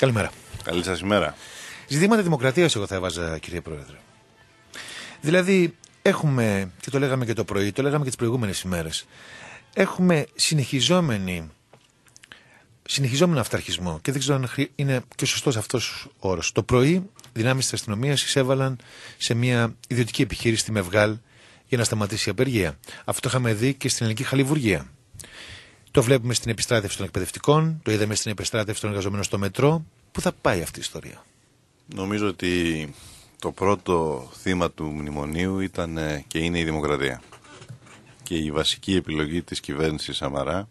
Καλημέρα. Καλή σας ημέρα. Ζητήματα δημοκρατίας, εγώ θα έβαζα, κύριε Πρόεδρε. Δηλαδή, έχουμε, και το λέγαμε και το πρωί, το λέγαμε και τις προηγούμενες ημέρες, έχουμε συνεχιζόμενη. Συνεχιζόμενο αυταρχισμό και δεν ξέρω αν είναι και σωστός αυτός ο όρος. Το πρωί, δυνάμεις της αστυνομίας εισέβαλαν σε μια ιδιωτική επιχείρηση στη Μευγάλ για να σταματήσει η απεργία. Αυτό είχαμε δει και στην ελληνική χαλιβουργία. Το βλέπουμε στην επιστράτευση των εκπαιδευτικών, το είδαμε στην επιστράτευση των εργαζομένων στο μετρό. Πού θα πάει αυτή η ιστορία. Νομίζω ότι το πρώτο θύμα του μνημονίου ήταν ε, και είναι η δημοκρατία. Και η βασική επιλογή της κυβέρνησης Σαμαρά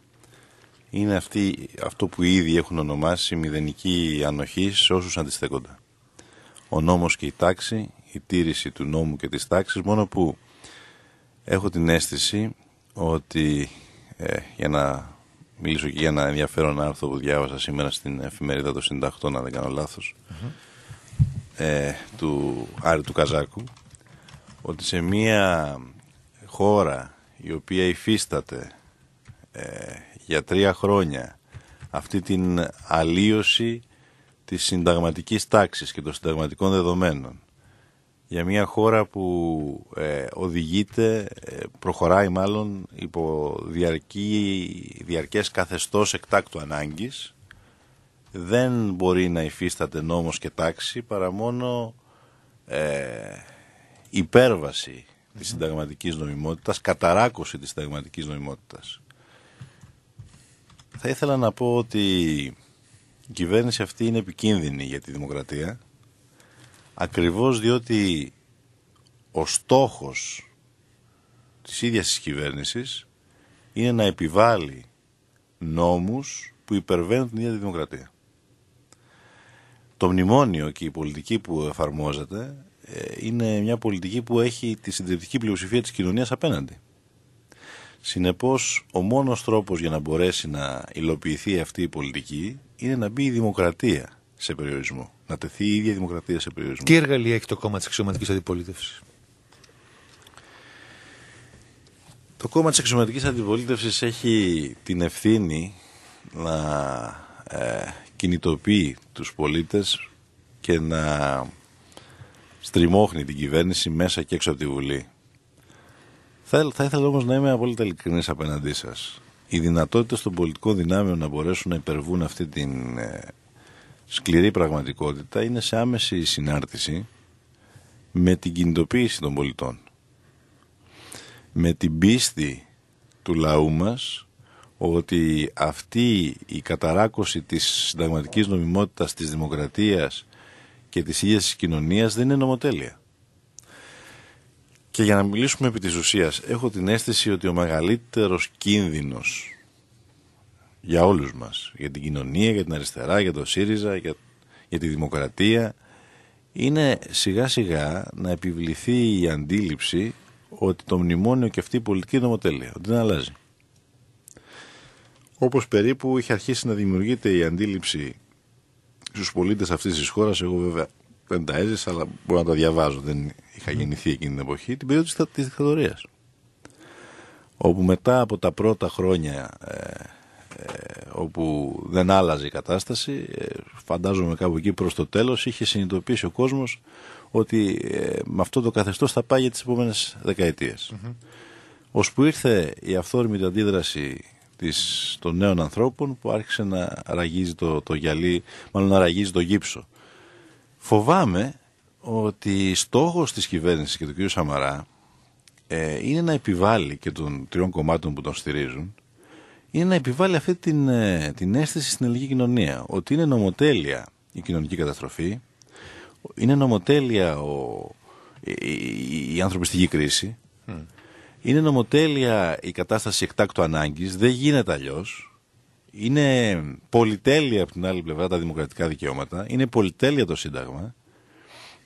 είναι αυτή, αυτό που ήδη έχουν ονομάσει μηδενική ανοχή σε όσους αντιστέκονται. Ο νόμος και η τάξη, η τήρηση του νόμου και της τάξης, μόνο που έχω την αίσθηση ότι ε, για να μιλήσω και για ένα ενδιαφέρον άρθρο που διάβασα σήμερα στην εφημερίδα των Συνταχτών, αν δεν κάνω ε, του Άρη του Καζάκου, ότι σε μια χώρα η οποία υφίσταται ε, για τρία χρόνια αυτή την αλλίωση της συνταγματικής τάξης και των συνταγματικών δεδομένων για μια χώρα που ε, οδηγείται, ε, προχωράει μάλλον υπό διαρκή, διαρκές καθεστώς εκτάκτου ανάγκης. Δεν μπορεί να υφίσταται νόμος και τάξη παρά μόνο ε, υπερβαση της συνταγματικής νομιμότητας, καταράκωση της συνταγματικής νομιμότητας. Θα ήθελα να πω ότι η κυβέρνηση αυτή είναι επικίνδυνη για τη δημοκρατία Ακριβώς διότι ο στόχος της ίδιας της κυβέρνησης είναι να επιβάλλει νόμους που υπερβαίνουν την ίδια τη δημοκρατία. Το μνημόνιο και η πολιτική που εφαρμόζεται ε, είναι μια πολιτική που έχει τη συντριπτική πλειοψηφία της κοινωνίας απέναντι. Συνεπώς, ο μόνος τρόπος για να μπορέσει να υλοποιηθεί αυτή η πολιτική είναι να μπει η δημοκρατία σε περιορισμό να τεθεί η ίδια η δημοκρατία σε περιορισμό. Τι εργαλεία έχει το κόμμα της αξιωματικής αντιπολίτευσης. Το κόμμα της αξιωματικής αντιπολίτευσης έχει την ευθύνη να ε, κινητοποιεί τους πολίτες και να στριμώχνει την κυβέρνηση μέσα και έξω από τη Βουλή. Θα, θα ήθελα όμως να είμαι απόλυτα ειλικρινής απέναντί σας. Οι δυνατότητες των πολιτικών δυνάμεων να μπορέσουν να υπερβούν αυτή την ε, σκληρή πραγματικότητα είναι σε άμεση συνάρτηση με την κινητοποίηση των πολιτών. Με την πίστη του λαού μας ότι αυτή η καταράκωση της συνταγματικής νομιμότητας, της δημοκρατίας και της ίδιας της κοινωνίας δεν είναι νομοτέλεια. Και για να μιλήσουμε επί της ουσίας, έχω την αίσθηση ότι ο μεγαλύτερος κίνδυνος για όλους μας, για την κοινωνία, για την αριστερά, για το ΣΥΡΙΖΑ, για, για τη δημοκρατία, είναι σιγά σιγά να επιβληθεί η αντίληψη ότι το μνημόνιο και αυτή η πολιτική νομοτέλεια, ότι δεν αλλάζει. Όπως περίπου είχε αρχίσει να δημιουργείται η αντίληψη στους πολίτες αυτής της χώρας, εγώ βέβαια δεν τα έζησα, αλλά μπορώ να τα διαβάζω, δεν είχα γεννηθεί εκείνη την εποχή, την περίοδο της δικτατορίας. Όπου μετά από τα πρώτα χρόνια ε, όπου δεν άλλαζε η κατάσταση ε, φαντάζομαι κάπου εκεί προς το τέλος είχε συνειδητοποιήσει ο κόσμος ότι ε, με αυτό το καθεστώς θα πάει για τις επόμενες δεκαετίες mm-hmm. ήρθε η αυθόρμητη αντίδραση της, των νέων ανθρώπων που άρχισε να ραγίζει το, το γυαλί μάλλον να ραγίζει το γύψο φοβάμαι ότι στόχος της κυβέρνησης και του κ. Σαμαρά ε, είναι να επιβάλλει και των τριών κομμάτων που τον στηρίζουν είναι να επιβάλλει αυτή την, ε, την αίσθηση στην ελληνική κοινωνία. Ότι είναι νομοτέλεια η κοινωνική καταστροφή, είναι νομοτέλεια ο, η, η, η ανθρωπιστική κρίση, είναι νομοτέλεια η κατάσταση εκτάκτου ανάγκης, δεν γίνεται αλλιώς. Είναι πολυτέλεια από την άλλη πλευρά τα δημοκρατικά δικαιώματα, είναι πολυτέλεια το Σύνταγμα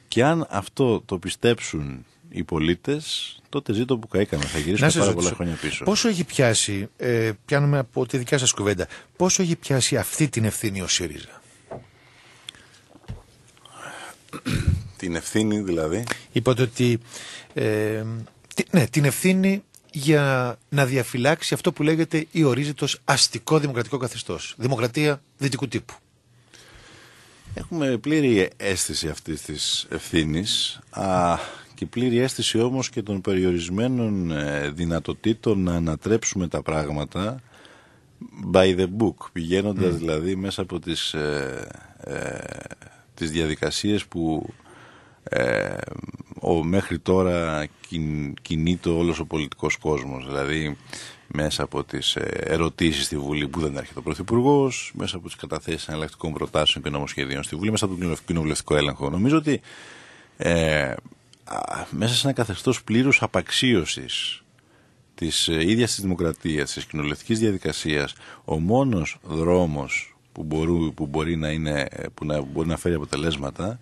και αν αυτό το πιστέψουν οι πολίτες, τότε ζήτω που καίκαμε. Θα γυρίσουμε πάρα πολλά χρόνια πίσω. Πόσο έχει πιάσει, ε, πιάνουμε από τη δικιά σας κουβέντα, πόσο έχει πιάσει αυτή την ευθύνη ο ΣΥΡΙΖΑ. την ευθύνη δηλαδή. Είπατε ότι. Ε, ναι, την ευθύνη για να διαφυλάξει αυτό που λέγεται ή ορίζεται αστικό δημοκρατικό καθεστώς. Δημοκρατία δυτικού τύπου. Έχουμε πλήρη αίσθηση αυτής της ευθύνης. Α, και πλήρη αίσθηση όμως και των περιορισμένων ε, δυνατοτήτων να ανατρέψουμε τα πράγματα by the book, πηγαίνοντας mm. δηλαδή μέσα από τις, ε, ε, τις διαδικασίες που ε, ο, μέχρι τώρα κιν, κινείται όλος ο πολιτικός κόσμος. Δηλαδή μέσα από τις ε, ερωτήσεις στη Βουλή που δεν έρχεται ο Πρωθυπουργός, μέσα από τις καταθέσεις εναλλακτικών προτάσεων και νομοσχεδίων στη Βουλή, μέσα από τον κοινοβουλευτικό έλεγχο. Νομίζω ότι ε, μέσα σε ένα καθεστώς πλήρους απαξίωσης της ε, ίδιας της δημοκρατίας, της κοινωνιστικής διαδικασίας, ο μόνος δρόμος που, μπορεί, που, να είναι, ε, που, να, μπορεί να φέρει αποτελέσματα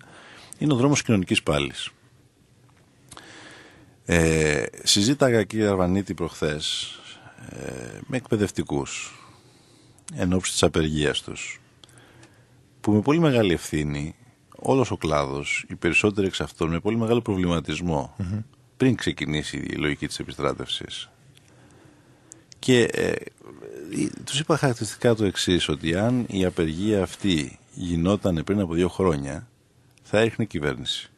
είναι ο δρόμος κοινωνικής πάλης. Ε, συζήταγα κύριε Αρβανίτη προχθές ε, με εκπαιδευτικούς εν ώψη της απεργίας τους που με πολύ μεγάλη ευθύνη όλος ο κλάδος, οι περισσότεροι εξ αυτών, με πολύ μεγάλο πριν ξεκινήσει η λογική της επιστράτευσης. Και ε, τους είπα χαρακτηριστικά το εξής ότι αν η απεργία αυτή γινόταν πριν από δύο χρόνια, θα έρχεται κυβέρνηση.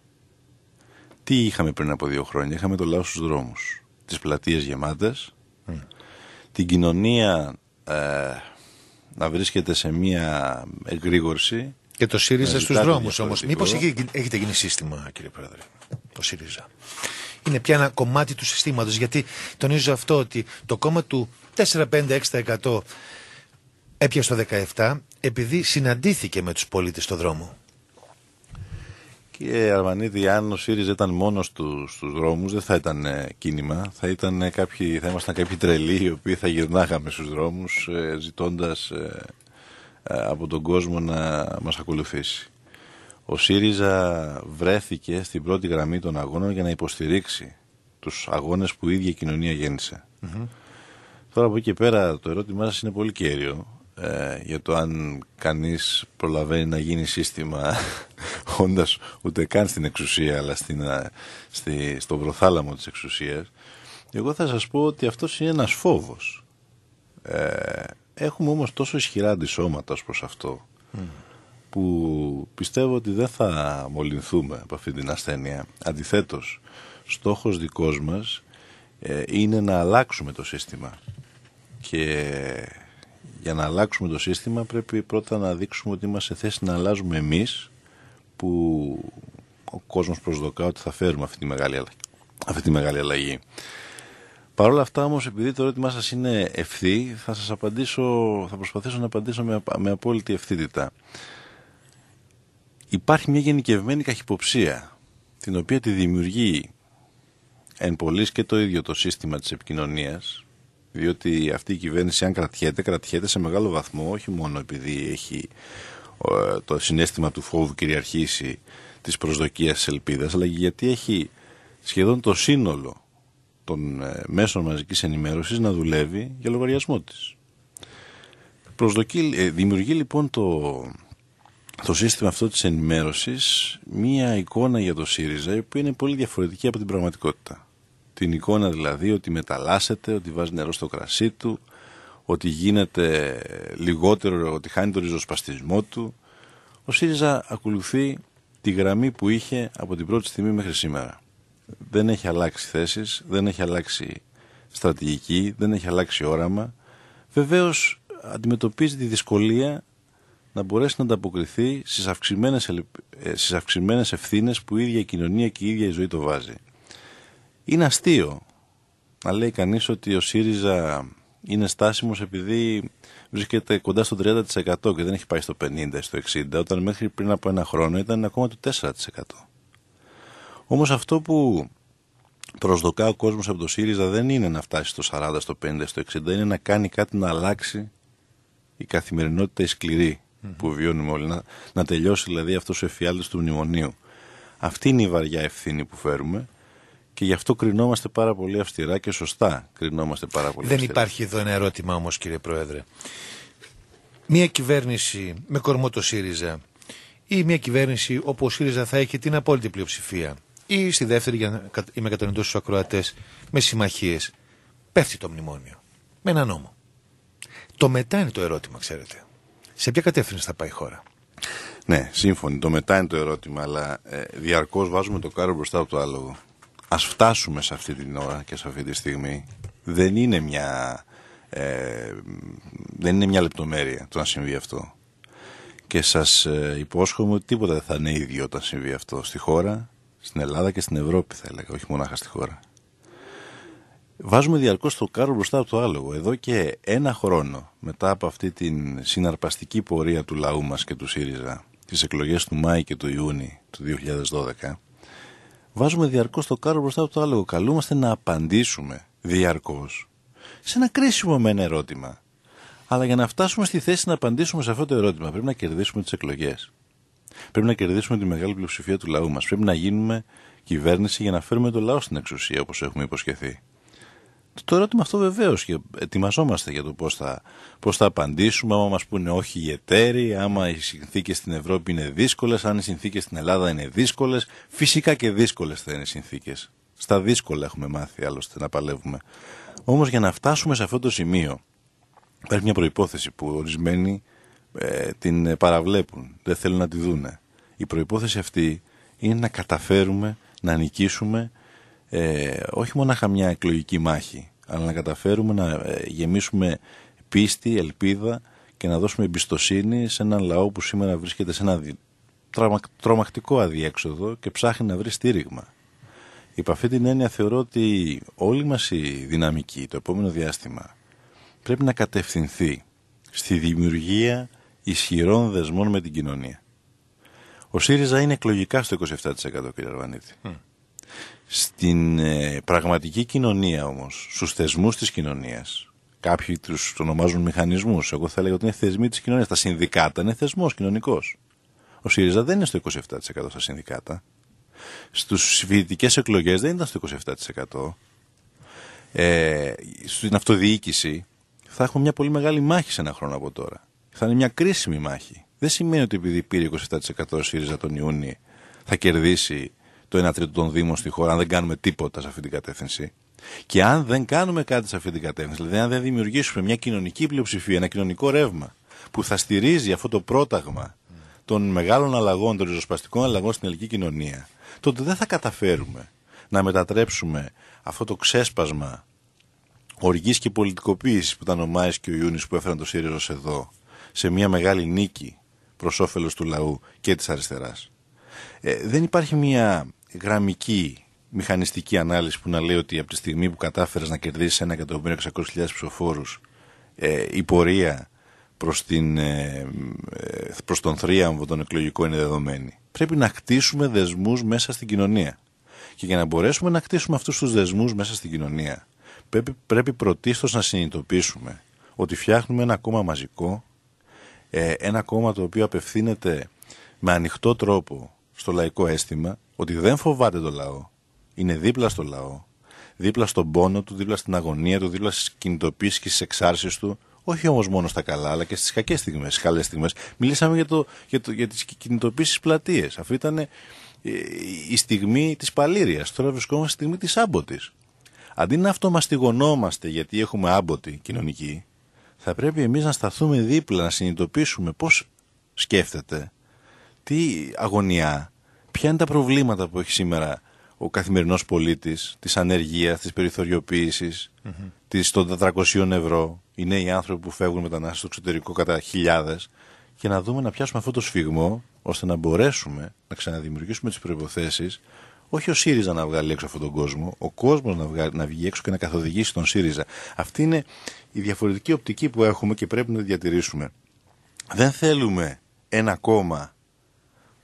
Τι είχαμε πριν από δύο χρόνια, είχαμε το λάθος στους δρόμους, τις πλατείες γεμάτες, mm. την κοινωνία ε, να βρίσκεται σε μία εγκρήγορση και το ΣΥΡΙΖΑ στου δρόμου όμως. Μήπως έχετε γίνει σύστημα, κύριε Πρόεδρε, το ΣΥΡΙΖΑ. Είναι πια ένα κομμάτι του συστήματος. Γιατί τονίζω αυτό ότι το κόμμα του 4-5-6% έπιασε το 17% επειδή συναντήθηκε με τους πολίτες στο δρόμο. Κύριε Αρμανίδη, αν ο ΣΥΡΙΖΑ ήταν μόνος του στους δρόμους, δεν θα ήταν ε, κίνημα. Θα, ήταν κάποιοι, θα ήμασταν κάποιοι τρελοί οι οποίοι θα γυρνάγαμε στους δρόμους ε, ζητώντας ε, ε, από τον κόσμο να μας ακολουθήσει. Ο ΣΥΡΙΖΑ βρέθηκε στην πρώτη γραμμή των αγώνων για να υποστηρίξει τους αγώνες που η ίδια κοινωνία Τώρα από εκεί και πέρα το ερώτημά σας είναι πολύ κέριο ε, για το αν κανείς προλαβαίνει να γίνει σύστημα όντας ούτε καν στην εξουσία αλλά στην, στη, στο προθάλαμο της εξουσίας. Εγώ θα σας πω ότι αυτός είναι ένας φόβος. Ε, Έχουμε όμως τόσο ισχυρά αντισώματα ως προς αυτό που πιστεύω ότι δεν θα μολυνθούμε από αυτή την ασθένεια. Αντιθέτως, στόχος δικός μας ε, είναι να αλλάξουμε το σύστημα και για να αλλάξουμε το σύστημα πρέπει πρώτα να δείξουμε ότι είμαστε σε θέση να αλλάζουμε εμείς που ο κόσμος προσδοκά ότι θα φέρουμε αυτή τη μεγάλη, αυτή τη μεγάλη αλλαγή. Παρ' όλα αυτά όμως επειδή το ερώτημά σας είναι ευθύ θα σας απαντήσω, θα προσπαθήσω να απαντήσω με, απόλυτη ευθύτητα. Υπάρχει μια γενικευμένη καχυποψία την οποία τη δημιουργεί εν πολλής και το ίδιο το σύστημα της επικοινωνίας διότι αυτή η κυβέρνηση αν κρατιέται, κρατιέται σε μεγάλο βαθμό όχι μόνο επειδή έχει το συνέστημα του φόβου κυριαρχήσει της προσδοκίας της ελπίδας αλλά γιατί έχει σχεδόν το σύνολο των ε, μέσων μαζικής ενημέρωσης να δουλεύει για λογαριασμό της. Ε, δημιουργεί λοιπόν το, το σύστημα αυτό της ενημέρωσης μία εικόνα για το ΣΥΡΙΖΑ η οποία είναι πολύ διαφορετική από την πραγματικότητα. Την εικόνα δηλαδή ότι μεταλλάσσεται, ότι βάζει νερό στο κρασί του, ότι γίνεται λιγότερο, ότι χάνει τον ριζοσπαστισμό του. Ο ΣΥΡΙΖΑ ακολουθεί τη γραμμή που είχε από την πρώτη στιγμή μέχρι σήμερα δεν έχει αλλάξει θέσεις, δεν έχει αλλάξει στρατηγική, δεν έχει αλλάξει όραμα. Βεβαίως αντιμετωπίζει τη δυσκολία να μπορέσει να ανταποκριθεί στις αυξημένες, ε, στις αυξημένες ευθύνες που η ίδια η κοινωνία και η ίδια η ζωή το βάζει. Είναι αστείο να λέει κανείς ότι ο ΣΥΡΙΖΑ είναι στάσιμος επειδή βρίσκεται κοντά στο 30% και δεν έχει πάει στο 50% ή στο 60% όταν μέχρι πριν από ένα χρόνο ήταν ακόμα το 4%. Όμως αυτό που προσδοκά ο κόσμος από το ΣΥΡΙΖΑ δεν είναι να φτάσει στο 40, στο 50, στο 60, είναι να κάνει κάτι να αλλάξει η καθημερινότητα η σκληρή που βιώνουμε όλοι. Να, τελειώσει δηλαδή αυτός ο εφιάλτης του μνημονίου. Αυτή είναι η βαριά ευθύνη που φέρουμε και γι' αυτό κρινόμαστε πάρα πολύ αυστηρά και σωστά κρινόμαστε πάρα πολύ Δεν υπάρχει εδώ ένα ερώτημα όμως κύριε Πρόεδρε. Μια κυβέρνηση με κορμό το ΣΥΡΙΖΑ ή μια κυβέρνηση όπου ο ΣΥΡΙΖΑ θα έχει την απόλυτη πλειοψηφία ή στη δεύτερη, για να είμαι κατανοητός στους ακροατές, με συμμαχίες. Πέφτει το μνημόνιο. Με ένα νόμο. Το μετά είναι το ερώτημα, ξέρετε. Σε ποια κατεύθυνση θα πάει η χώρα. Ναι, σύμφωνοι. Το μετά είναι το ερώτημα, αλλά ε, διαρκώς βάζουμε το κάρο μπροστά από το άλογο. Ας φτάσουμε σε αυτή την ώρα και σε αυτή τη στιγμή. Δεν είναι μια. Ε, δεν είναι μια λεπτομέρεια το να συμβεί αυτό. Και σας ε, υπόσχομαι ότι τίποτα δεν θα είναι ίδιο όταν συμβεί αυτό στη χώρα, στην Ελλάδα και στην Ευρώπη, θα έλεγα, όχι μόνο στη χώρα. Βάζουμε διαρκώς το κάρο μπροστά από το άλογο. Εδώ και ένα χρόνο μετά από αυτή την συναρπαστική πορεία του λαού μας και του ΣΥΡΙΖΑ, τις εκλογές του Μάη και του Ιούνιου του 2012, βάζουμε διαρκώς το κάρο μπροστά από το άλογο. Καλούμαστε να απαντήσουμε διαρκώς σε ένα κρίσιμο με ένα ερώτημα. Αλλά για να φτάσουμε στη θέση να απαντήσουμε σε αυτό το ερώτημα, πρέπει να κερδίσουμε τις εκλογές. Πρέπει να κερδίσουμε τη μεγάλη πλειοψηφία του λαού μας. Πρέπει να γίνουμε κυβέρνηση για να φέρουμε το λαό στην εξουσία, όπως έχουμε υποσχεθεί. Το ερώτημα αυτό βεβαίως και ετοιμαζόμαστε για το πώς θα, θα απαντήσουμε, άμα μας πούνε όχι οι εταίροι, άμα οι συνθήκες στην Ευρώπη είναι δύσκολες, αν οι συνθήκες στην Ελλάδα είναι δύσκολες. Φυσικά και δύσκολες θα είναι οι συνθήκες. Στα δύσκολα έχουμε μάθει άλλωστε να παλεύουμε. Όμως για να φτάσουμε σε αυτό το σημείο, υπάρχει μια προπόθεση που ορισμένοι ε, την ε, παραβλέπουν, δεν θέλουν να τη δούνε. Η προϋπόθεση αυτή είναι να καταφέρουμε να νικήσουμε ε, όχι μόνο μια εκλογική μάχη, αλλά να καταφέρουμε να ε, γεμίσουμε πίστη, ελπίδα και να δώσουμε εμπιστοσύνη σε έναν λαό που σήμερα βρίσκεται σε ένα τρομακτικό αδιέξοδο και ψάχνει να βρει στήριγμα. Υπ' αυτή την έννοια θεωρώ ότι όλη μας η δυναμική το επόμενο διάστημα πρέπει να κατευθυνθεί στη δημιουργία ισχυρών δεσμών με την κοινωνία. Ο ΣΥΡΙΖΑ είναι εκλογικά στο 27% κύριε Αρβανίτη. Στην ε, πραγματική κοινωνία όμως, στους θεσμούς της κοινωνίας, κάποιοι τους ονομάζουν μηχανισμούς, εγώ θα έλεγα ότι είναι θεσμοί της κοινωνίας, τα συνδικάτα είναι θεσμός κοινωνικός. Ο ΣΥΡΙΖΑ δεν είναι στο 27% στα συνδικάτα. Στους φοιτητικές εκλογές δεν ήταν στο 27%. Ε, στην αυτοδιοίκηση θα έχουμε μια πολύ μεγάλη μάχη σε ένα χρόνο από τώρα. Θα είναι μια κρίσιμη μάχη. Δεν σημαίνει ότι επειδή πήρε 27% ΣΥΡΙΖΑ τον Ιούνι θα κερδίσει το 1 τρίτο των Δήμων στη χώρα αν δεν κάνουμε τίποτα σε αυτή την κατεύθυνση. Και αν δεν κάνουμε κάτι σε αυτή την κατεύθυνση, δηλαδή αν δεν δημιουργήσουμε μια κοινωνική πλειοψηφία, ένα κοινωνικό ρεύμα που θα στηρίζει αυτό το πρόταγμα των μεγάλων αλλαγών, των ριζοσπαστικών αλλαγών στην ελληνική κοινωνία, τότε δεν θα καταφέρουμε να μετατρέψουμε αυτό το ξέσπασμα οργής και πολιτικοποίησης που ο Μάης και ο Ιούνις που έφεραν το ΣΥΡΙΖΑ εδώ σε μια μεγάλη νίκη προς όφελος του λαού και της αριστεράς. Ε, δεν υπάρχει μια γραμμική μηχανιστική ανάλυση που να λέει ότι από τη στιγμή που κατάφερες να κερδίσεις 1.600.000 ψηφοφόρους, ε, η πορεία προς, την, ε, ε, προς τον θρίαμβο των εκλογικών είναι δεδομένη. Πρέπει να κτίσουμε δεσμούς μέσα στην κοινωνία. Και για να μπορέσουμε να κτίσουμε αυτούς τους δεσμούς μέσα στην κοινωνία, πρέπει, πρέπει πρωτίστως να συνειδητοποιήσουμε ότι φτιάχνουμε ένα κόμμα μαζικό, ε, ένα κόμμα το οποίο απευθύνεται με ανοιχτό τρόπο στο λαϊκό αίσθημα ότι δεν φοβάται το λαό. Είναι δίπλα στο λαό. Δίπλα στον πόνο του, δίπλα στην αγωνία του, δίπλα στις κινητοποίησεις και στις εξάρσεις του. Όχι όμως μόνο στα καλά, αλλά και στις κακές στιγμές, στις καλές στιγμές. Μιλήσαμε για, το, για, το, για τις κινητοποίησεις πλατείες. Αυτή ήταν ε, η στιγμή της παλήρεια. Τώρα βρισκόμαστε στη στιγμή της άμποτης. Αντί να αυτομαστιγωνόμαστε γιατί έχουμε άμποτη κοινωνική, θα πρέπει εμείς να σταθούμε δίπλα, να συνειδητοποιήσουμε πώς σκέφτεται, τι αγωνιά, ποια είναι τα προβλήματα που έχει σήμερα ο καθημερινός πολίτης, της ανεργίας, της περιθωριοποιησης της των 400 ευρώ. οι νέοι άνθρωποι που φεύγουν μετανάστες στο εξωτερικό κατά χιλιάδες και να δούμε να πιάσουμε αυτό το σφιγμό ώστε να μπορέσουμε να ξαναδημιουργήσουμε τις προϋποθέσεις όχι ο ΣΥΡΙΖΑ να βγάλει έξω αυτόν τον κόσμο, ο κόσμος να, να βγει έξω και να καθοδηγήσει τον ΣΥΡΙΖΑ. Αυτή είναι η διαφορετική οπτική που έχουμε και πρέπει να τη διατηρήσουμε. Δεν θέλουμε ένα κόμμα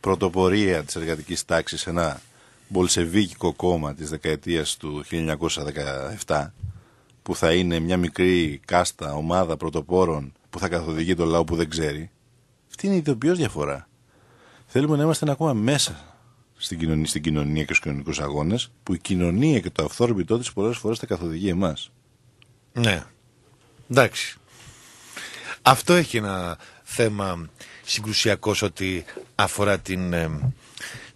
πρωτοπορία της εργατικής τάξης, ένα μπολσεβίκικο κόμμα της δεκαετίας του 1917 που θα είναι μια μικρή κάστα ομάδα πρωτοπόρων που θα καθοδηγεί τον λαό που δεν ξέρει. Αυτή είναι η ιδιοποιώς διαφορά. Θέλουμε να είμαστε ένα κόμμα μέσα στην κοινωνία, στην κοινωνία και στους κοινωνικούς αγώνες, που η κοινωνία και το αυθόρμητό της πολλές φορές τα καθοδηγεί εμάς. Ναι. Εντάξει. Αυτό έχει ένα θέμα συγκρουσιακός ότι αφορά την,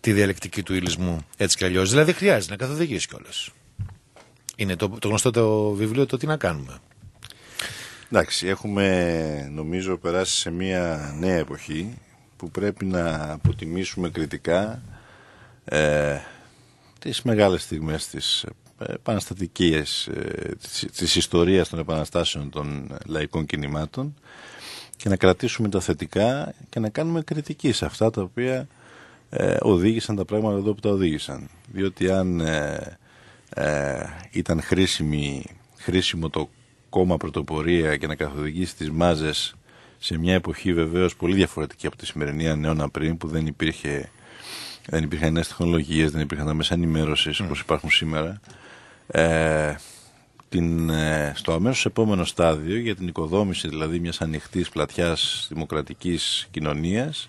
τη διαλεκτική του ήλισμου έτσι κι αλλιώς. Δηλαδή χρειάζεται να καθοδηγήσει κιόλας. Είναι το, το γνωστό το βιβλίο το τι να κάνουμε. Εντάξει, έχουμε νομίζω περάσει σε μια νέα εποχή που πρέπει να αποτιμήσουμε κριτικά ε, τις μεγάλες στιγμές της ε, επαναστατικής ε, της, της ιστορίας των επαναστάσεων των ε, λαϊκών κινημάτων και να κρατήσουμε τα θετικά και να κάνουμε κριτική σε αυτά τα οποία ε, οδήγησαν τα πράγματα εδώ που τα οδήγησαν. Διότι αν ήταν χρήσιμη, χρήσιμο το κόμμα πρωτοπορία και να καθοδηγήσει τις μάζες σε μια εποχή βεβαίως πολύ διαφορετική από τη σημερινή ανέωνα πριν που δεν υπήρχε δεν υπήρχαν νέες τεχνολογίες, δεν υπήρχαν τα μέσα ενημέρωσης όπως υπάρχουν σήμερα. Ε, την, ε, στο αμέσως επόμενο στάδιο για την οικοδόμηση δηλαδή μιας ανοιχτής πλατιάς δημοκρατικής κοινωνίας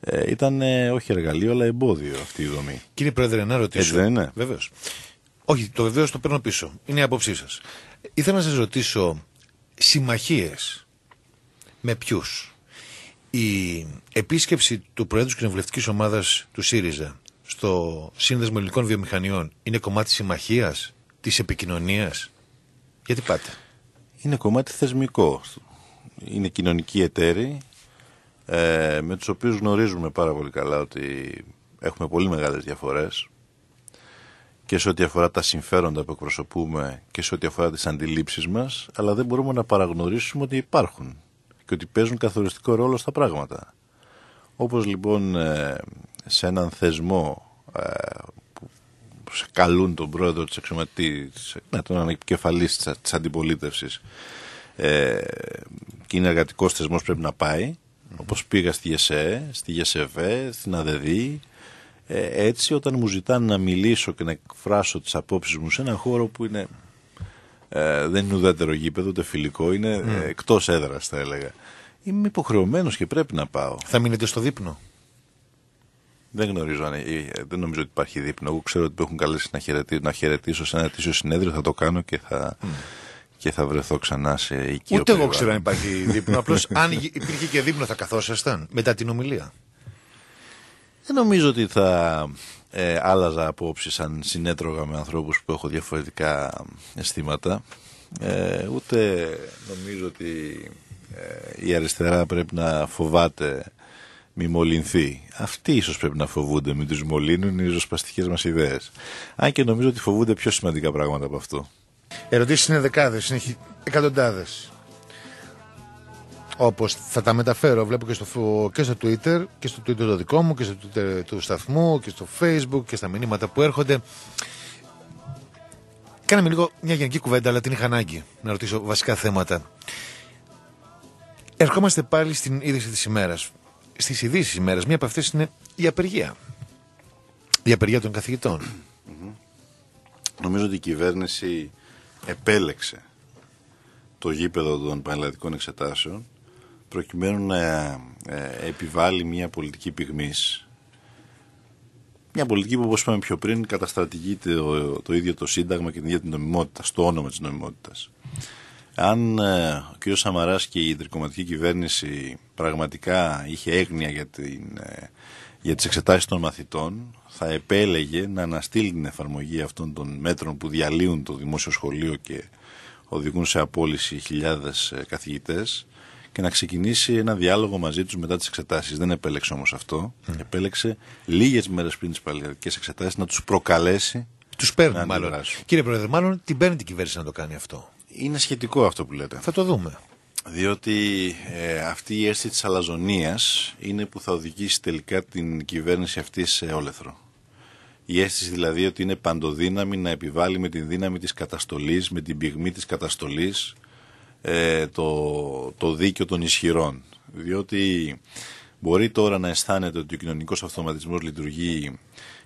ε, ήταν ε, όχι εργαλείο αλλά εμπόδιο αυτή η δομή. Κύριε Πρόεδρε, να ρωτήσω. Έτσι δεν είναι. Βεβαίως. Όχι, το βεβαίως το παίρνω πίσω. Είναι η άποψή σας. Ήθελα να σας ρωτήσω συμμαχίες με ποιους η επίσκεψη του Προέδρου της Κοινοβουλευτικής Ομάδας του ΣΥΡΙΖΑ στο Σύνδεσμο Ελληνικών Βιομηχανιών είναι κομμάτι συμμαχίας, της επικοινωνίας. Γιατί πάτε. Είναι κομμάτι θεσμικό. Είναι κοινωνική εταίροι ε, με τους οποίους γνωρίζουμε πάρα πολύ καλά ότι έχουμε πολύ μεγάλες διαφορές και σε ό,τι αφορά τα συμφέροντα που εκπροσωπούμε και σε ό,τι αφορά τις αντιλήψεις μας αλλά δεν μπορούμε να παραγνωρίσουμε ότι υπάρχουν και ότι παίζουν καθοριστικό ρόλο στα πράγματα. Όπως λοιπόν ε, σε έναν θεσμό ε, που σε καλούν τον πρόεδρο της εξωματή, τον ανακεφαλής της αντιπολίτευσης ε, και είναι εργατικός θεσμός πρέπει να πάει, όπως πήγα στη ΓΕΣΕ, στη ΓΕΣΕΒΕ, στην ΑΔΕΔΗ, έτσι όταν μου ζητάνε να μιλήσω και να εκφράσω τις απόψεις μου σε έναν χώρο που είναι ε, δεν είναι ουδέτερο γήπεδο, ούτε φιλικό, είναι mm. έδρας εκτός έδρας, θα έλεγα. Είμαι υποχρεωμένος και πρέπει να πάω. Θα μείνετε στο δείπνο. Δεν γνωρίζω, αν, ε, δεν νομίζω ότι υπάρχει δείπνο. Εγώ ξέρω ότι έχουν καλέσει να χαιρετήσω, να σε ένα ετήσιο συνέδριο, θα το κάνω και θα, και θα βρεθώ ξανά σε οικείο. Ούτε εγώ ξέρω αν υπάρχει δείπνο. Απλώς αν υπήρχε και δείπνο θα καθόσασταν μετά την ομιλία. Δεν νομίζω ότι θα ε, άλλαζα απόψεις αν συνέτρωγα με ανθρώπους που έχω διαφορετικά αισθήματα ε, ούτε νομίζω ότι ε, η αριστερά πρέπει να φοβάται μη μολυνθεί. Αυτοί ίσως πρέπει να φοβούνται, μην τους μολύνουν οι ριζοσπαστικές μας ιδέες. Αν και νομίζω ότι φοβούνται πιο σημαντικά πράγματα από αυτό. Ερωτήσεις είναι δεκάδες, είναι εκατοντάδες όπως θα τα μεταφέρω βλέπω και στο, και στο Twitter και στο Twitter το δικό μου και στο Twitter του σταθμού και στο Facebook και στα μηνύματα που έρχονται Κάναμε λίγο μια γενική κουβέντα αλλά την είχα ανάγκη να ρωτήσω βασικά θέματα Ερχόμαστε πάλι στην είδηση της ημέρας Στις ειδήσεις της ημέρας μία από αυτές είναι η απεργία Η απεργία των καθηγητών Νομίζω ότι η κυβέρνηση επέλεξε το γήπεδο των πανελλαδικών εξετάσεων προκειμένου να ε, επιβάλλει μια πολιτική πυγμής μια πολιτική που όπως είπαμε πιο πριν καταστρατηγεί το, το ίδιο το Σύνταγμα και την ίδια την νομιμότητα, στο όνομα της νομιμότητας. Αν ε, ο κ. Σαμαράς και η ιδρυκομματική κυβέρνηση πραγματικά είχε έγνοια για, την, ε, για τις εξετάσεις των μαθητών, θα επέλεγε να αναστείλει την εφαρμογή αυτών των μέτρων που διαλύουν το δημόσιο σχολείο και οδηγούν σε απόλυση χιλιάδες καθηγητές και να ξεκινήσει ένα διάλογο μαζί τους μετά τις εξετάσεις. Δεν επέλεξε όμως αυτό. Επέλεξε λίγες μέρες πριν τις παλαιτικέ εξετάσεις να τους προκαλέσει. Τους παίρνει, μάλλον. Κύριε Πρόεδρε, μάλλον την παίρνει την κυβέρνηση να το κάνει αυτό. Είναι σχετικό αυτό που λέτε. Θα το δούμε. Διότι ε, αυτή η αίσθηση της Αλαζονίας είναι που θα οδηγήσει τελικά την κυβέρνηση αυτή σε όλεθρο. Η αίσθηση δηλαδή ότι είναι παντοδύναμη να επιβάλλει με την δύναμη της καταστολής, με την πυγμή της καταστολής, ε, το, το δίκαιο των ισχυρών. Διότι μπορεί τώρα να αισθάνεται ότι ο κοινωνικός αυτοματισμός λειτουργεί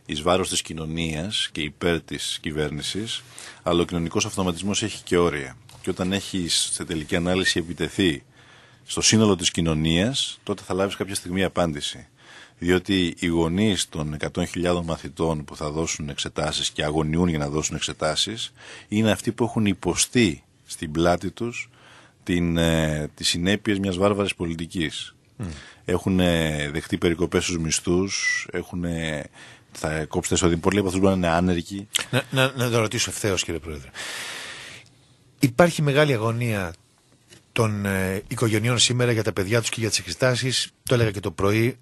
εις βάρος της κοινωνίας και υπέρ της κυβέρνησης, αλλά ο κοινωνικός αυτοματισμός έχει και όρια. Και όταν έχεις σε τελική ανάλυση επιτεθεί στο σύνολο της κοινωνίας, τότε θα λάβεις κάποια στιγμή απάντηση. Διότι οι γονείς των 100.000 μαθητών που θα δώσουν εξετάσεις και αγωνιούν για να δώσουν εξετάσεις. είναι αυτοί που έχουν υποστεί στην πλάτη τους την, ε, τις συνέπειες μιας βάρβαρης πολιτικής. Mm. Έχουν δεχτεί περικοπές στους μισθούς, έχουν, θα κόψετε στο πολλοί από αυτούς να είναι άνεργοι. Να, να, να το ρωτήσω ευθέως, κύριε Πρόεδρε. Υπάρχει μεγάλη αγωνία των ε, οικογενειών σήμερα για τα παιδιά τους και για τις εξετάσεις. Το έλεγα και το πρωί,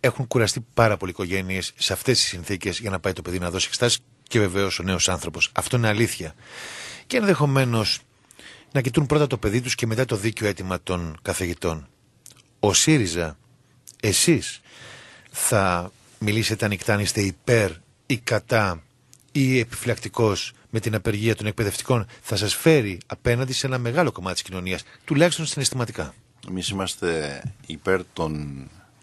έχουν κουραστεί πάρα πολλοί οικογένειες σε αυτές τις συνθήκες για να πάει το παιδί να δώσει εξετάσει και βεβαίως ο νέος άνθρωπος. Αυτό είναι αλήθεια. Και ενδεχομένως να κοιτούν πρώτα το παιδί τους και μετά το δίκαιο αίτημα των καθηγητών. Ο ΣΥΡΙΖΑ, εσείς θα μιλήσετε ανοιχτά αν είστε υπέρ ή κατά ή επιφυλακτικός με την απεργία των εκπαιδευτικών θα σας φέρει απέναντι σε ένα μεγάλο κομμάτι της κοινωνίας, τουλάχιστον συναισθηματικά. Εμείς είμαστε υπέρ των,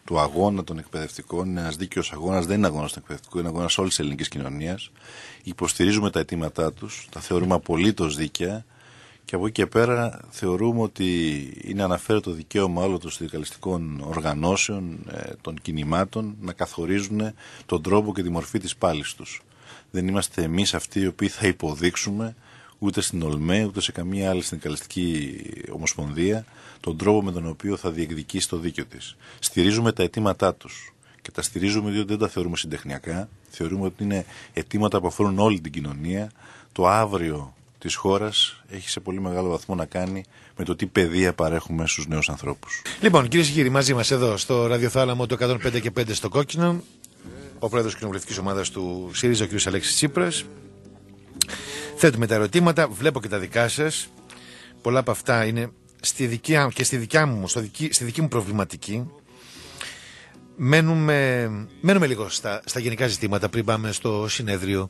του αγώνα των εκπαιδευτικών. Είναι ένας δίκαιος αγώνας, δεν είναι αγώνας των εκπαιδευτικών, είναι αγώνας όλης της ελληνικής κοινωνίας. Υποστηρίζουμε τα αιτήματά τους, τα θεωρούμε απολύτως δίκαια και από εκεί και πέρα θεωρούμε ότι είναι το δικαίωμα όλων των συνδικαλιστικών οργανώσεων, ε, των κινημάτων να καθορίζουν τον τρόπο και τη μορφή της πάλης τους. Δεν είμαστε εμείς αυτοί οι οποίοι θα υποδείξουμε ούτε στην ΟΛΜΕ ούτε σε καμία άλλη συνδικαλιστική ομοσπονδία τον τρόπο με τον οποίο θα διεκδικήσει το δίκαιο της. Στηρίζουμε τα αιτήματά τους και τα στηρίζουμε διότι δεν τα θεωρούμε συντεχνιακά. Θεωρούμε ότι είναι αιτήματα που αφορούν όλη την κοινωνία, το αύριο Της χώρας έχει σε πολύ μεγάλο βαθμό να κάνει με το τι παιδεία παρέχουμε στους νέους ανθρώπους. Λοιπόν, κύριε και κύριοι, μαζί μας εδώ στο ραδιοθάλαμο το 105 και 5 στο Κόκκινο, ο πρόεδρος κοινοβουλευτικής ομάδας του ΣΥΡΙΖΑ, ο κ. Αλέξης Τσίπρας. Θέτουμε τα ερωτήματα, βλέπω και τα δικά σας. Πολλά από αυτά είναι στη δική, και στη, δικιά μου, στο δική, στη δική μου προβληματική. Μένουμε, μένουμε λίγο στα, στα γενικά ζητήματα πριν πάμε στο συνέδριο,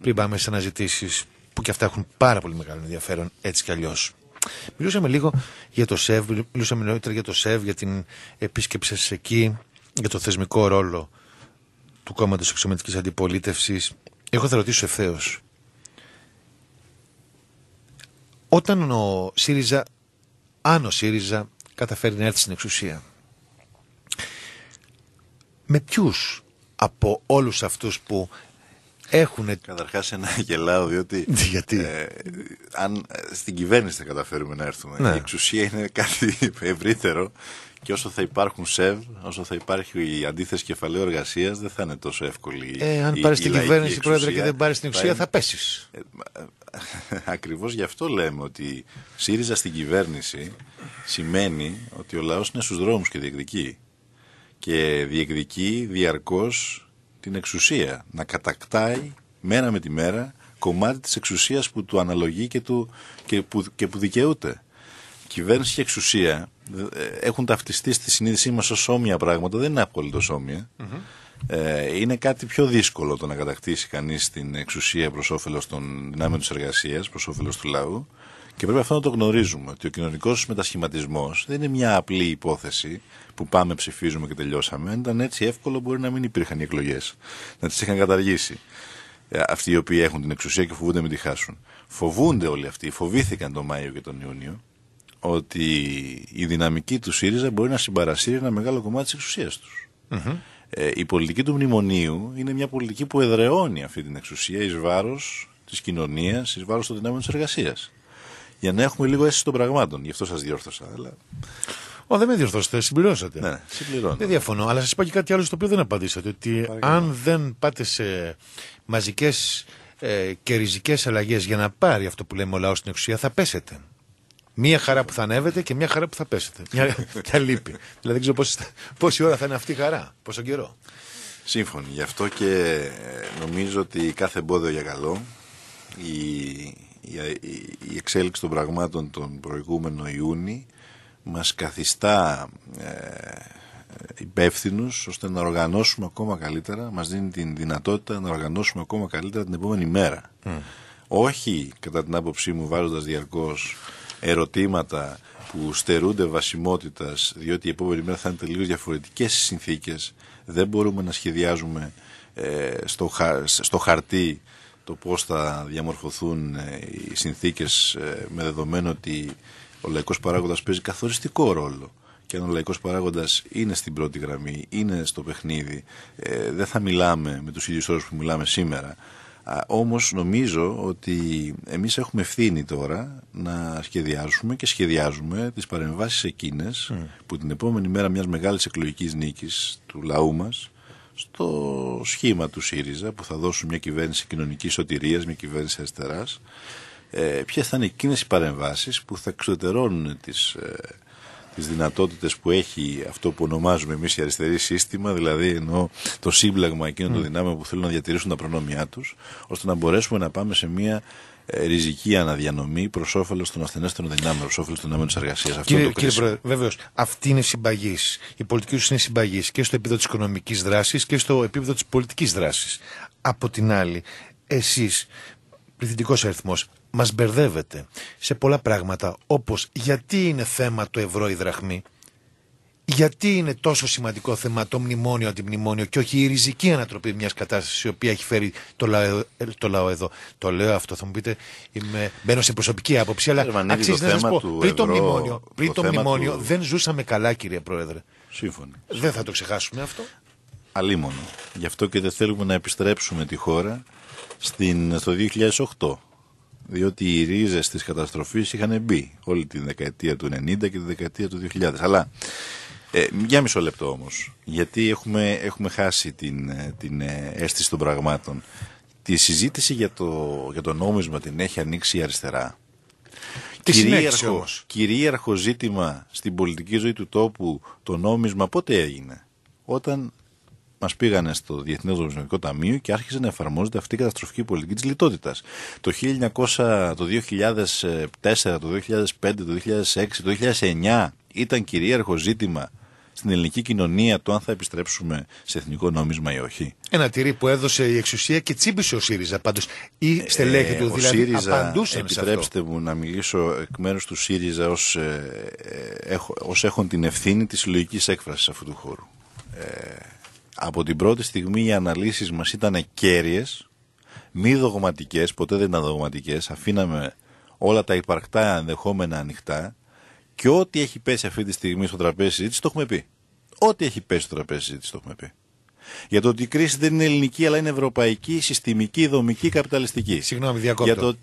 πριν πάμε σε αναζητήσεις που και αυτά έχουν πάρα πολύ μεγάλο ενδιαφέρον έτσι κι αλλιώς. Μιλούσαμε λίγο για το ΣΕΒ, μιλούσαμε νωρίτερα για το ΣΕΒ, για την επίσκεψη σας εκεί, για το θεσμικό ρόλο του κόμματος εξωματική αντιπολίτευσης. Εγώ θα ρωτήσω ευθέως. Όταν ο ΣΥΡΙΖΑ, αν ο ΣΥΡΙΖΑ καταφέρει να έρθει στην εξουσία, με ποιους από όλους αυτούς που έχουν. Καταρχάς, ένα γελάω, διότι. Γιατί. Ε, αν ε, στην κυβέρνηση θα καταφέρουμε να έρθουμε. Ναι. Η εξουσία είναι κάτι ευρύτερο και όσο θα υπάρχουν σεβ, όσο θα υπάρχει η αντίθεση κεφαλαίου εργασίας, δεν θα είναι τόσο εύκολη ε, αν πάρει την κυβέρνηση, πρόεδρε, και δεν πάρεις την εξουσία, θα, πέσεις θα ε, πέσει. Ακριβώς γι' αυτό λέμε ότι ΣΥΡΙΖΑ στην κυβέρνηση σημαίνει ότι ο λαός είναι στους δρόμους και διεκδικεί. Και διεκδικεί διαρκώς την εξουσία, να κατακτάει μέρα με τη μέρα κομμάτι της εξουσίας που του αναλογεί και, του, και, που, και που δικαιούται. Κυβέρνηση και εξουσία ε, έχουν ταυτιστεί στη συνείδησή μας ως όμοια πράγματα, δεν είναι απολύτως όμοια. Ε, είναι κάτι πιο δύσκολο το να κατακτήσει κανείς την εξουσία προς όφελος των δυνάμεων της εργασίας, προς όφελος του λαού. Και πρέπει αυτό να το γνωρίζουμε, ότι ο κοινωνικός μετασχηματισμός δεν είναι μια απλή υπόθεση που πάμε, ψηφίζουμε και τελειώσαμε. Αν ήταν έτσι εύκολο, μπορεί να μην υπήρχαν οι εκλογές, να τις είχαν καταργήσει ε, αυτοί οι οποίοι έχουν την εξουσία και φοβούνται να μην τη χάσουν. Φοβούνται όλοι αυτοί, φοβήθηκαν τον Μάιο και τον Ιούνιο ότι η δυναμική του ΣΥΡΙΖΑ μπορεί να συμπαρασύρει ένα μεγάλο κομμάτι της εξουσίας τους. Ε, η πολιτική του μνημονίου είναι μια πολιτική που εδρεώνει αυτή την εξουσία εις βάρος της κοινωνίας, εις βάρος των δυνάμεων της εργασίας για να έχουμε λίγο αίσθηση των πραγμάτων. Γι' αυτό σας διόρθωσα. Αλλά... Ω, δεν με διόρθωσατε. συμπληρώσατε. Ναι, συμπληρώνω. Δεν διαφωνώ, αλλά σας είπα και κάτι άλλο στο οποίο δεν απαντήσατε. Ότι αν δεν πάτε σε μαζικές ε, και ριζικές αλλαγές για να πάρει αυτό που λέμε ο λαός στην εξουσία, θα πέσετε. Μία χαρά που θα ανέβετε και μία χαρά που θα πέσετε. Μια, μια λύπη. δηλαδή δεν ξέρω πόση, πόση ώρα θα είναι αυτή η χαρά, πόσο καιρό. Σύμφωνοι. Γι' αυτό και νομίζω ότι κάθε εμπόδιο για καλό, η, η εξέλιξη των πραγμάτων τον προηγούμενο Ιούνι μας καθιστά ε, υπεύθυνους ώστε να οργανώσουμε ακόμα καλύτερα, μας δίνει την δυνατότητα να οργανώσουμε ακόμα καλύτερα την επόμενη μέρα. Όχι, κατά την άποψή μου, βάζοντας διαρκώς ερωτήματα που στερούνται βασιμότητας, διότι η επόμενη μέρα θα είναι τελείως διαφορετικές συνθήκες, δεν μπορούμε να σχεδιάζουμε ε, στο, στο χαρτί το πώς θα διαμορφωθούν ε, οι συνθήκες ε, με δεδομένο ότι ο λαϊκός παράγοντας παίζει καθοριστικό ρόλο και αν ο λαϊκός παράγοντας είναι στην πρώτη γραμμή, είναι στο παιχνίδι, ε, δεν θα μιλάμε με τους ίδιους όρους που μιλάμε σήμερα. Όμως νομίζω ότι εμείς έχουμε ευθύνη τώρα να σχεδιάσουμε και σχεδιάζουμε τις παρεμβάσεις εκείνες mm. που την επόμενη μέρα μιας μεγάλης εκλογικής νίκης του λαού μας στο σχήμα του ΣΥΡΙΖΑ που θα δώσουν μια κυβέρνηση κοινωνικής σωτηρίας, μια κυβέρνηση αριστερά. Ε, Ποιες θα είναι εκείνες οι παρεμβάσεις που θα εξωτερώνουν τις ε, τις δυνατότητες που έχει αυτό που ονομάζουμε εμείς η αριστερή σύστημα, δηλαδή ενώ το σύμπλαγμα εκείνων των δυνάμεων που θέλουν να διατηρήσουν τα προνόμια τους, ώστε να μπορέσουμε να πάμε σε μια ε, ριζική αναδιανομή προς όφελος των ασθενέστερων δυνάμεων, προς όφελος των δυνάμεων της εργασίας. Κύριε, το κύριε Πρόεδρε, βεβαίως. Αυτή είναι συμπαγής. Η πολιτική σου είναι συμπαγής και στο επίπεδο της οικονομικής δράσης και στο επίπεδο της πολιτικής δράσης. Από την άλλη, εσείς, πληθυντικός αριθμός, μας μπερδεύετε σε πολλά πράγματα όπως γιατί είναι θέμα το ευρώ η δραχμή γιατί είναι τόσο σημαντικό θέμα το μνημόνιο αντιμνημόνιο και όχι η ριζική ανατροπή μιας κατάστασης η οποία έχει φέρει το λαό, ε, το εδώ. Το λέω αυτό, θα μου πείτε, είμαι, μπαίνω σε προσωπική άποψη, αλλά αξίζει να σας πω. Πριν το μνημόνιο, πριν το, το μνημόνιο του... δεν ζούσαμε καλά, κύριε Πρόεδρε. Σύμφωνοι. Δεν θα το ξεχάσουμε αυτό. Αλίμονο. Γι' αυτό και δεν θέλουμε να επιστρέψουμε τη χώρα στην, στο 2008 διότι οι ρίζες της καταστροφής είχαν μπει όλη τη δεκαετία του 90 και τη δεκαετία του 2000. Αλλά ε, για μισό λεπτό όμως. γιατί έχουμε, έχουμε χάσει την, ε, την ε, αίσθηση των πραγμάτων. Τη συζήτηση για το, για το νόμισμα την έχει ανοίξει η αριστερά. Τι κυρίαρχο, όμως. κυρίαρχο ζήτημα στην πολιτική ζωή του τόπου το νόμισμα πότε έγινε. Όταν μας πήγανε στο Διεθνές Νομισματικό Ταμείο και άρχισε να εφαρμόζεται αυτή η καταστροφική πολιτική της λιτότητας. Το 1900, το 2004, το 2005, το 2006, το 2009 ήταν κυρίαρχο ζήτημα στην ελληνική κοινωνία το αν θα επιστρέψουμε σε εθνικό νόμισμα ή όχι. Ένα τυρί που έδωσε η εξουσία και τσίπησε ο ΣΥΡΙΖΑ πάντως. Ή ε, στελέχη του, ο δηλαδή ΣΥΡΙΖΑ, Επιτρέψτε μου να μιλήσω εκ μέρους του ΣΥΡΙΖΑ ε, ε, ω ως έχουν την ευθύνη της συλλογικής έκφρασης αυτού του χώρου. Ε, από την πρώτη στιγμή οι αναλύσεις μας ήταν κέρυες, μη δογματικές, ποτέ δεν ήταν δογματικές. Αφήναμε όλα τα υπαρκτά ενδεχόμενα ανοιχτά και ό,τι έχει πέσει αυτή τη στιγμή στο τραπέζι συζήτηση το έχουμε πει. Ό,τι έχει πέσει στο τραπέζι συζήτηση το έχουμε πει. Για το ότι η κρίση δεν είναι ελληνική, αλλά είναι ευρωπαϊκή, συστημική, δομική, καπιταλιστική. Συγγνώμη, διακόπτω. Για το...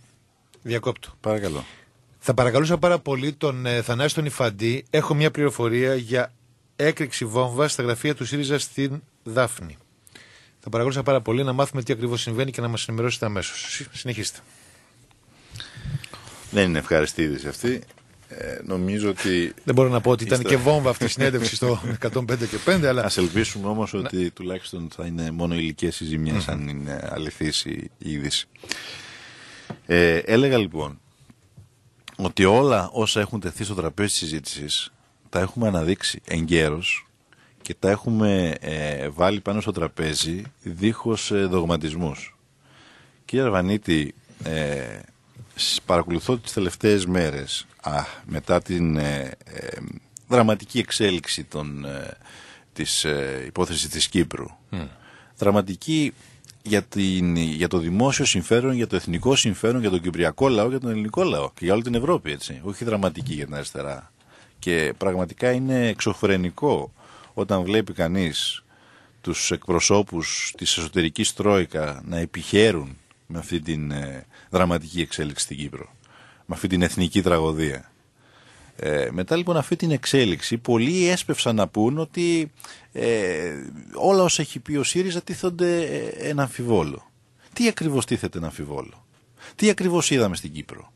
Διακόπτω. Παρακαλώ. Θα παρακαλούσα πάρα πολύ τον ε, Θανάση τον Ιφαντή. Έχω μια πληροφορία για έκρηξη βόμβα στα γραφεία του ΣΥΡΙΖΑ στην Δάφνη. Θα παρακαλούσα πάρα πολύ να μάθουμε τι ακριβώς συμβαίνει και να μας ενημερώσετε αμέσως. Συνεχίστε. Δεν είναι ευχαριστή αυτή νομίζω ότι. Δεν μπορώ να πω ότι ήταν και βόμβα αυτή η συνέντευξη στο 105 και 5, αλλά. Ας ελπίσουμε όμως ναι. ότι τουλάχιστον θα είναι μόνο ηλικίε οι ζημιές, αν είναι αληθής η είδηση. Ε, έλεγα λοιπόν ότι όλα όσα έχουν τεθεί στο τραπέζι της συζήτησης τα έχουμε αναδείξει εγκαίρως και τα έχουμε ε, βάλει πάνω στο τραπέζι δίχως ε, δογματισμούς. Κύριε Αρβανίτη, ε, παρακολουθώ τις τελευταίες μέρες α, μετά την ε, ε, δραματική εξέλιξη των, ε, της ε, υπόθεσης της Κύπρου. Δραματική για, την, για το δημόσιο συμφέρον, για το εθνικό συμφέρον, για τον κυπριακό λαό, για τον ελληνικό λαό και για όλη την Ευρώπη, έτσι. Όχι δραματική για την αριστερά. Και πραγματικά είναι εξωφρενικό όταν βλέπει κανείς τους εκπροσώπους της εσωτερικής Τρόικα να επιχαίρουν με αυτή την ε, δραματική εξέλιξη στην Κύπρο. Με αυτή την εθνική τραγωδία. Ε, μετά λοιπόν αυτή την εξέλιξη πολλοί έσπευσαν να πούν ότι ε, όλα όσα έχει πει ο ΣΥΡΙΖΑ τίθονται ένα ε, αμφιβόλο. Τι ακριβώς τίθεται ένα αμφιβόλο. Τι ακριβώς είδαμε στην Κύπρο.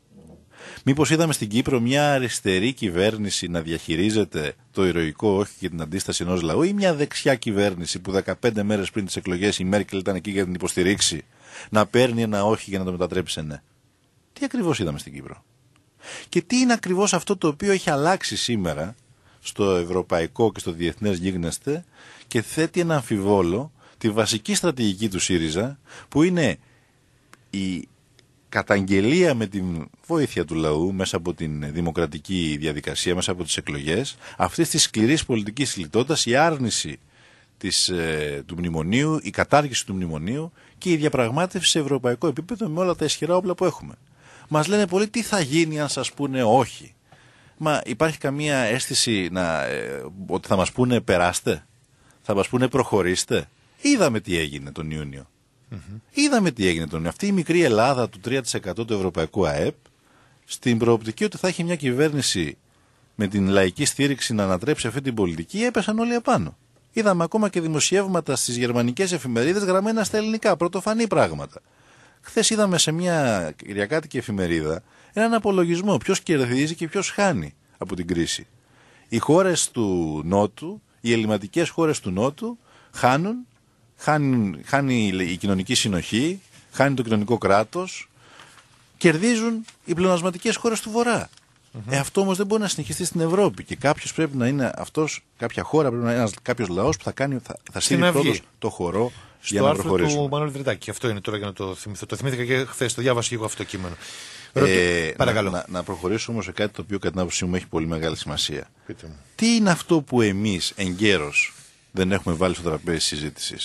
Μήπως είδαμε στην Κύπρο μια αριστερή κυβέρνηση να διαχειρίζεται το ηρωικό όχι και την αντίσταση ενός λαού ή μια δεξιά κυβέρνηση που 15 μέρες πριν τις εκλογές η Μέρκελ ήταν εκεί για την υποστηρίξει να παίρνει ένα όχι για να το μετατρέψει σε ναι. Τι ακριβώς είδαμε στην Κύπρο. Και τι είναι ακριβώς αυτό το οποίο έχει αλλάξει σήμερα στο ευρωπαϊκό και στο διεθνές γίγνεσθε και θέτει ένα αμφιβόλο τη βασική στρατηγική του ΣΥΡΙΖΑ που είναι η καταγγελία με την βοήθεια του λαού μέσα από την δημοκρατική διαδικασία, μέσα από τις εκλογές, αυτής της σκληρής πολιτικής λιτότητας, η άρνηση της, ε, του μνημονίου, η κατάργηση του μνημονίου και η διαπραγμάτευση σε ευρωπαϊκό επίπεδο με όλα τα ισχυρά όπλα που έχουμε. Μας λένε πολύ τι θα γίνει αν σας πούνε όχι. Μα υπάρχει καμία αίσθηση να, ε, ότι θα μας πούνε περάστε, θα μας πούνε προχωρήστε. Είδαμε τι έγινε τον ιουνιο Είδαμε τι έγινε τον Ιούνιο. Αυτή η μικρή Ελλάδα του 3% του ευρωπαϊκού ΑΕΠ, στην προοπτική ότι θα έχει μια κυβέρνηση με την λαϊκή στήριξη να ανατρέψει αυτή την πολιτική, έπεσαν όλοι απάνω. Είδαμε ακόμα και δημοσιεύματα στις γερμανικές εφημερίδες γραμμένα στα ελληνικά, πρωτοφανή πράγματα. Χθες είδαμε σε μια κυριακάτικη εφημερίδα έναν απολογισμό ποιος κερδίζει και ποιος χάνει από την κρίση. Οι χώρες του Νότου, οι ελληματικές χώρες του Νότου χάνουν, χάνει, χάνει η κοινωνική συνοχή, χάνει το κοινωνικό κράτος, κερδίζουν οι πλεονασματικές χώρες του Βορρά. Mm-hmm. Ε, αυτό όμως δεν μπορεί να συνεχιστεί στην Ευρώπη. Και κάποιος πρέπει να είναι αυτός, κάποια χώρα πρέπει να είναι κάποιος λαός που θα, κάνει, θα, θα στείλει πρώτος το χορό στο για να άρθρο του Μανώλη Δρετάκη. Αυτό είναι τώρα για να το θυμηθώ. Το θυμήθηκα και χθες, το διάβασα και εγώ αυτό το κείμενο. Ε, Παρακαλώ. Να, να προχωρήσω όμως σε κάτι το οποίο κατά την άποψή μου έχει πολύ μεγάλη σημασία. Πείτε μου. Τι είναι αυτό που εμείς εγκαίρως δεν έχουμε βάλει στο τραπέζι συζήτηση.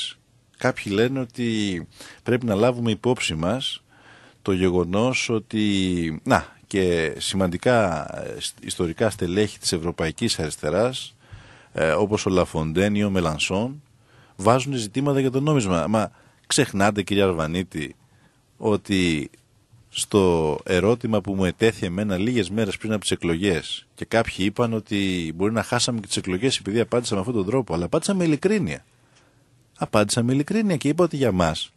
Κάποιοι λένε ότι πρέπει να λάβουμε υπόψη μας το γεγονός ότι. Να, και σημαντικά ε, ιστορικά στελέχη της Ευρωπαϊκής Αριστεράς ε, όπως ο ή ο Μελανσόν βάζουν ζητήματα για το νόμισμα. Μα ξεχνάτε κύριε Αρβανίτη ότι στο ερώτημα που μου ετέθη εμένα λίγες μέρες πριν από τις εκλογές και κάποιοι είπαν ότι μπορεί να χάσαμε και τις εκλογές επειδή απάντησα με αυτόν τον τρόπο αλλά απάντησα με ειλικρίνεια. Απάντησα με ειλικρίνεια και είπα ότι για μας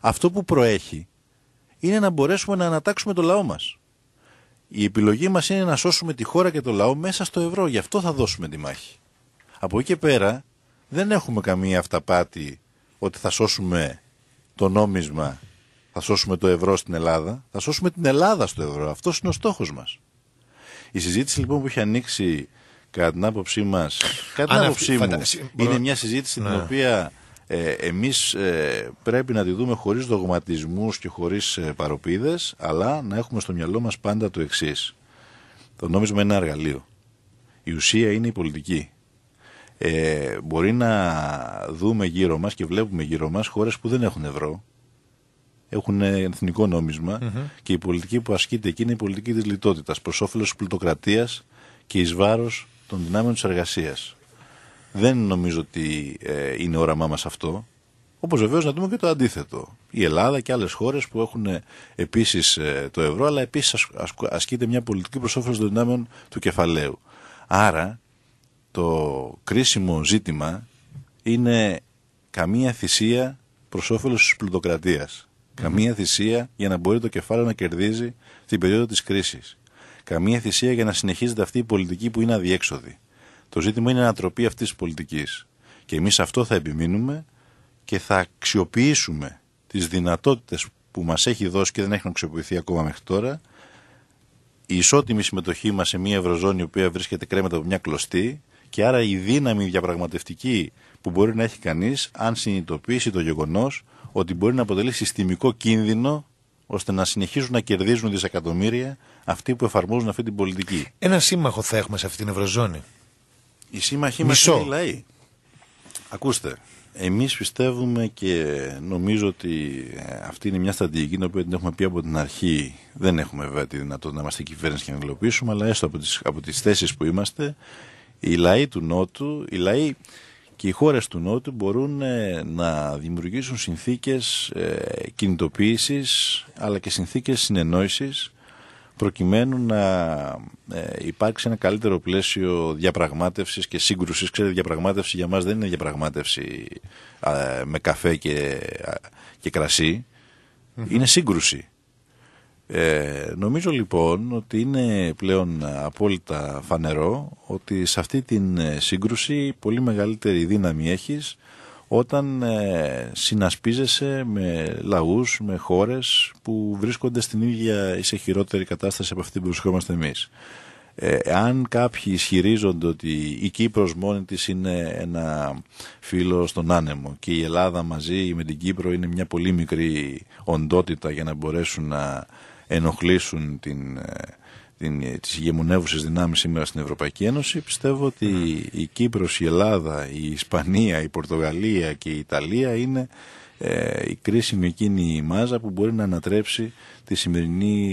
αυτό που προέχει είναι να μπορέσουμε να ανατάξουμε το λαό μας. Η επιλογή μας είναι να σώσουμε τη χώρα και το λαό μέσα στο ευρώ. Γι' αυτό θα δώσουμε τη μάχη. Από εκεί και πέρα δεν έχουμε καμία αυταπάτη ότι θα σώσουμε το νόμισμα, θα σώσουμε το ευρώ στην Ελλάδα. Θα σώσουμε την Ελλάδα στο ευρώ. Αυτός είναι ο στόχος μας. Η συζήτηση λοιπόν που έχει ανοίξει κατά την άποψή μας. Κατά την άποψή μου, είναι μια συζήτηση την ναι. οποία ε, εμείς ε, πρέπει να τη δούμε χωρίς δογματισμούς και χωρίς ε, παροπίδες αλλά να έχουμε στο μυαλό μας πάντα το εξής. το νόμισμα είναι ένα εργαλείο η ουσία είναι η πολιτική ε, μπορεί να δούμε γύρω μας και βλέπουμε γύρω μας χώρες που δεν έχουν ευρώ έχουν ε, εθνικό και η πολιτική που ασκείται εκεί είναι η πολιτική της λιτότητας προς όφελος της πλουτοκρατίας και εις βάρος των δυνάμεων της εργασίας δεν νομίζω ότι ε, είναι όραμά μας αυτό. Όπως βεβαίως να δούμε και το αντίθετο. Η Ελλάδα και άλλες χώρες που έχουν ε, επίσης ε, το ευρώ, αλλά επίσης ασκείται μια πολιτική προς των δυνάμεων του κεφαλαίου. Άρα το κρίσιμο ζήτημα είναι καμία θυσία προς όφελος της πλουτοκρατιας Καμία θυσία για να μπορεί το κεφάλαιο να κερδίζει την περίοδο της κρίσης. Καμία θυσία για να συνεχίζεται αυτή η πολιτική που είναι αδιέξοδη. Το ζήτημα είναι η ανατροπή αυτής της πολιτικής. Και εμείς αυτό θα επιμείνουμε και θα αξιοποιήσουμε τις δυνατότητες που μας έχει δώσει και δεν έχουν αξιοποιηθεί ακόμα μέχρι τώρα. Η ισότιμη συμμετοχή μας σε μια Ευρωζώνη η οποία βρίσκεται κρέμεται από μια κλωστή και άρα η δύναμη διαπραγματευτική που μπορεί να έχει κανείς αν συνειδητοποιήσει το γεγονός ότι μπορεί να αποτελεί συστημικό κίνδυνο ώστε να συνεχίζουν να κερδίζουν δισεκατομμύρια αυτοί που εφαρμόζουν αυτή την πολιτική. Ένα σύμμαχο θα έχουμε σε αυτή την Ευρωζώνη. Η σύμμαχοί μας είναι οι λαοί. Ακούστε, εμείς πιστεύουμε και νομίζω ότι ε, αυτή είναι μια στρατηγική την οποία την έχουμε πει από την αρχή. Δεν έχουμε βέβαια τη δυνατότητα να είμαστε κυβέρνηση και να υλοποιήσουμε, αλλά έστω από τις από τις θέσεις που είμαστε, οι λαοί του Νότου, οι λαοί και οι χώρες του Νότου μπορούν ε, να δημιουργήσουν συνθήκες ε, κινητοποίησης, αλλά και συνθήκες συνεννόησης προκειμένου να ε, υπάρξει ένα καλύτερο πλαίσιο διαπραγμάτευσης και σύγκρουσης. Ξέρετε, διαπραγμάτευση για μας δεν είναι διαπραγμάτευση με καφέ και, και κρασι είναι σύγκρουση. Ε, νομίζω λοιπόν ότι είναι πλέον απόλυτα φανερό ότι σε αυτή την ε, σύγκρουση πολύ μεγαλύτερη δύναμη έχεις όταν ε, συνασπίζεσαι με λαούς, με χώρες που βρίσκονται στην ίδια ή σε χειρότερη κατάσταση από αυτή που βρισκόμαστε εμείς. Ε, αν κάποιοι ισχυρίζονται ότι η Κύπρος μόνη της είναι ένα φίλο στον άνεμο και η Ελλάδα μαζί με την Κύπρο είναι μια πολύ μικρή οντότητα για να μπορέσουν να ενοχλήσουν την ε, ε, τις ηγεμονεύουσες δυνάμεις σήμερα στην Ευρωπαϊκή Ένωση πιστεύω ότι η Κύπρος, η Ελλάδα, η Ισπανία, η Πορτογαλία και η Ιταλία είναι ε, η κρίσιμη εκείνη η μάζα που μπορεί να ανατρέψει τη σημερινή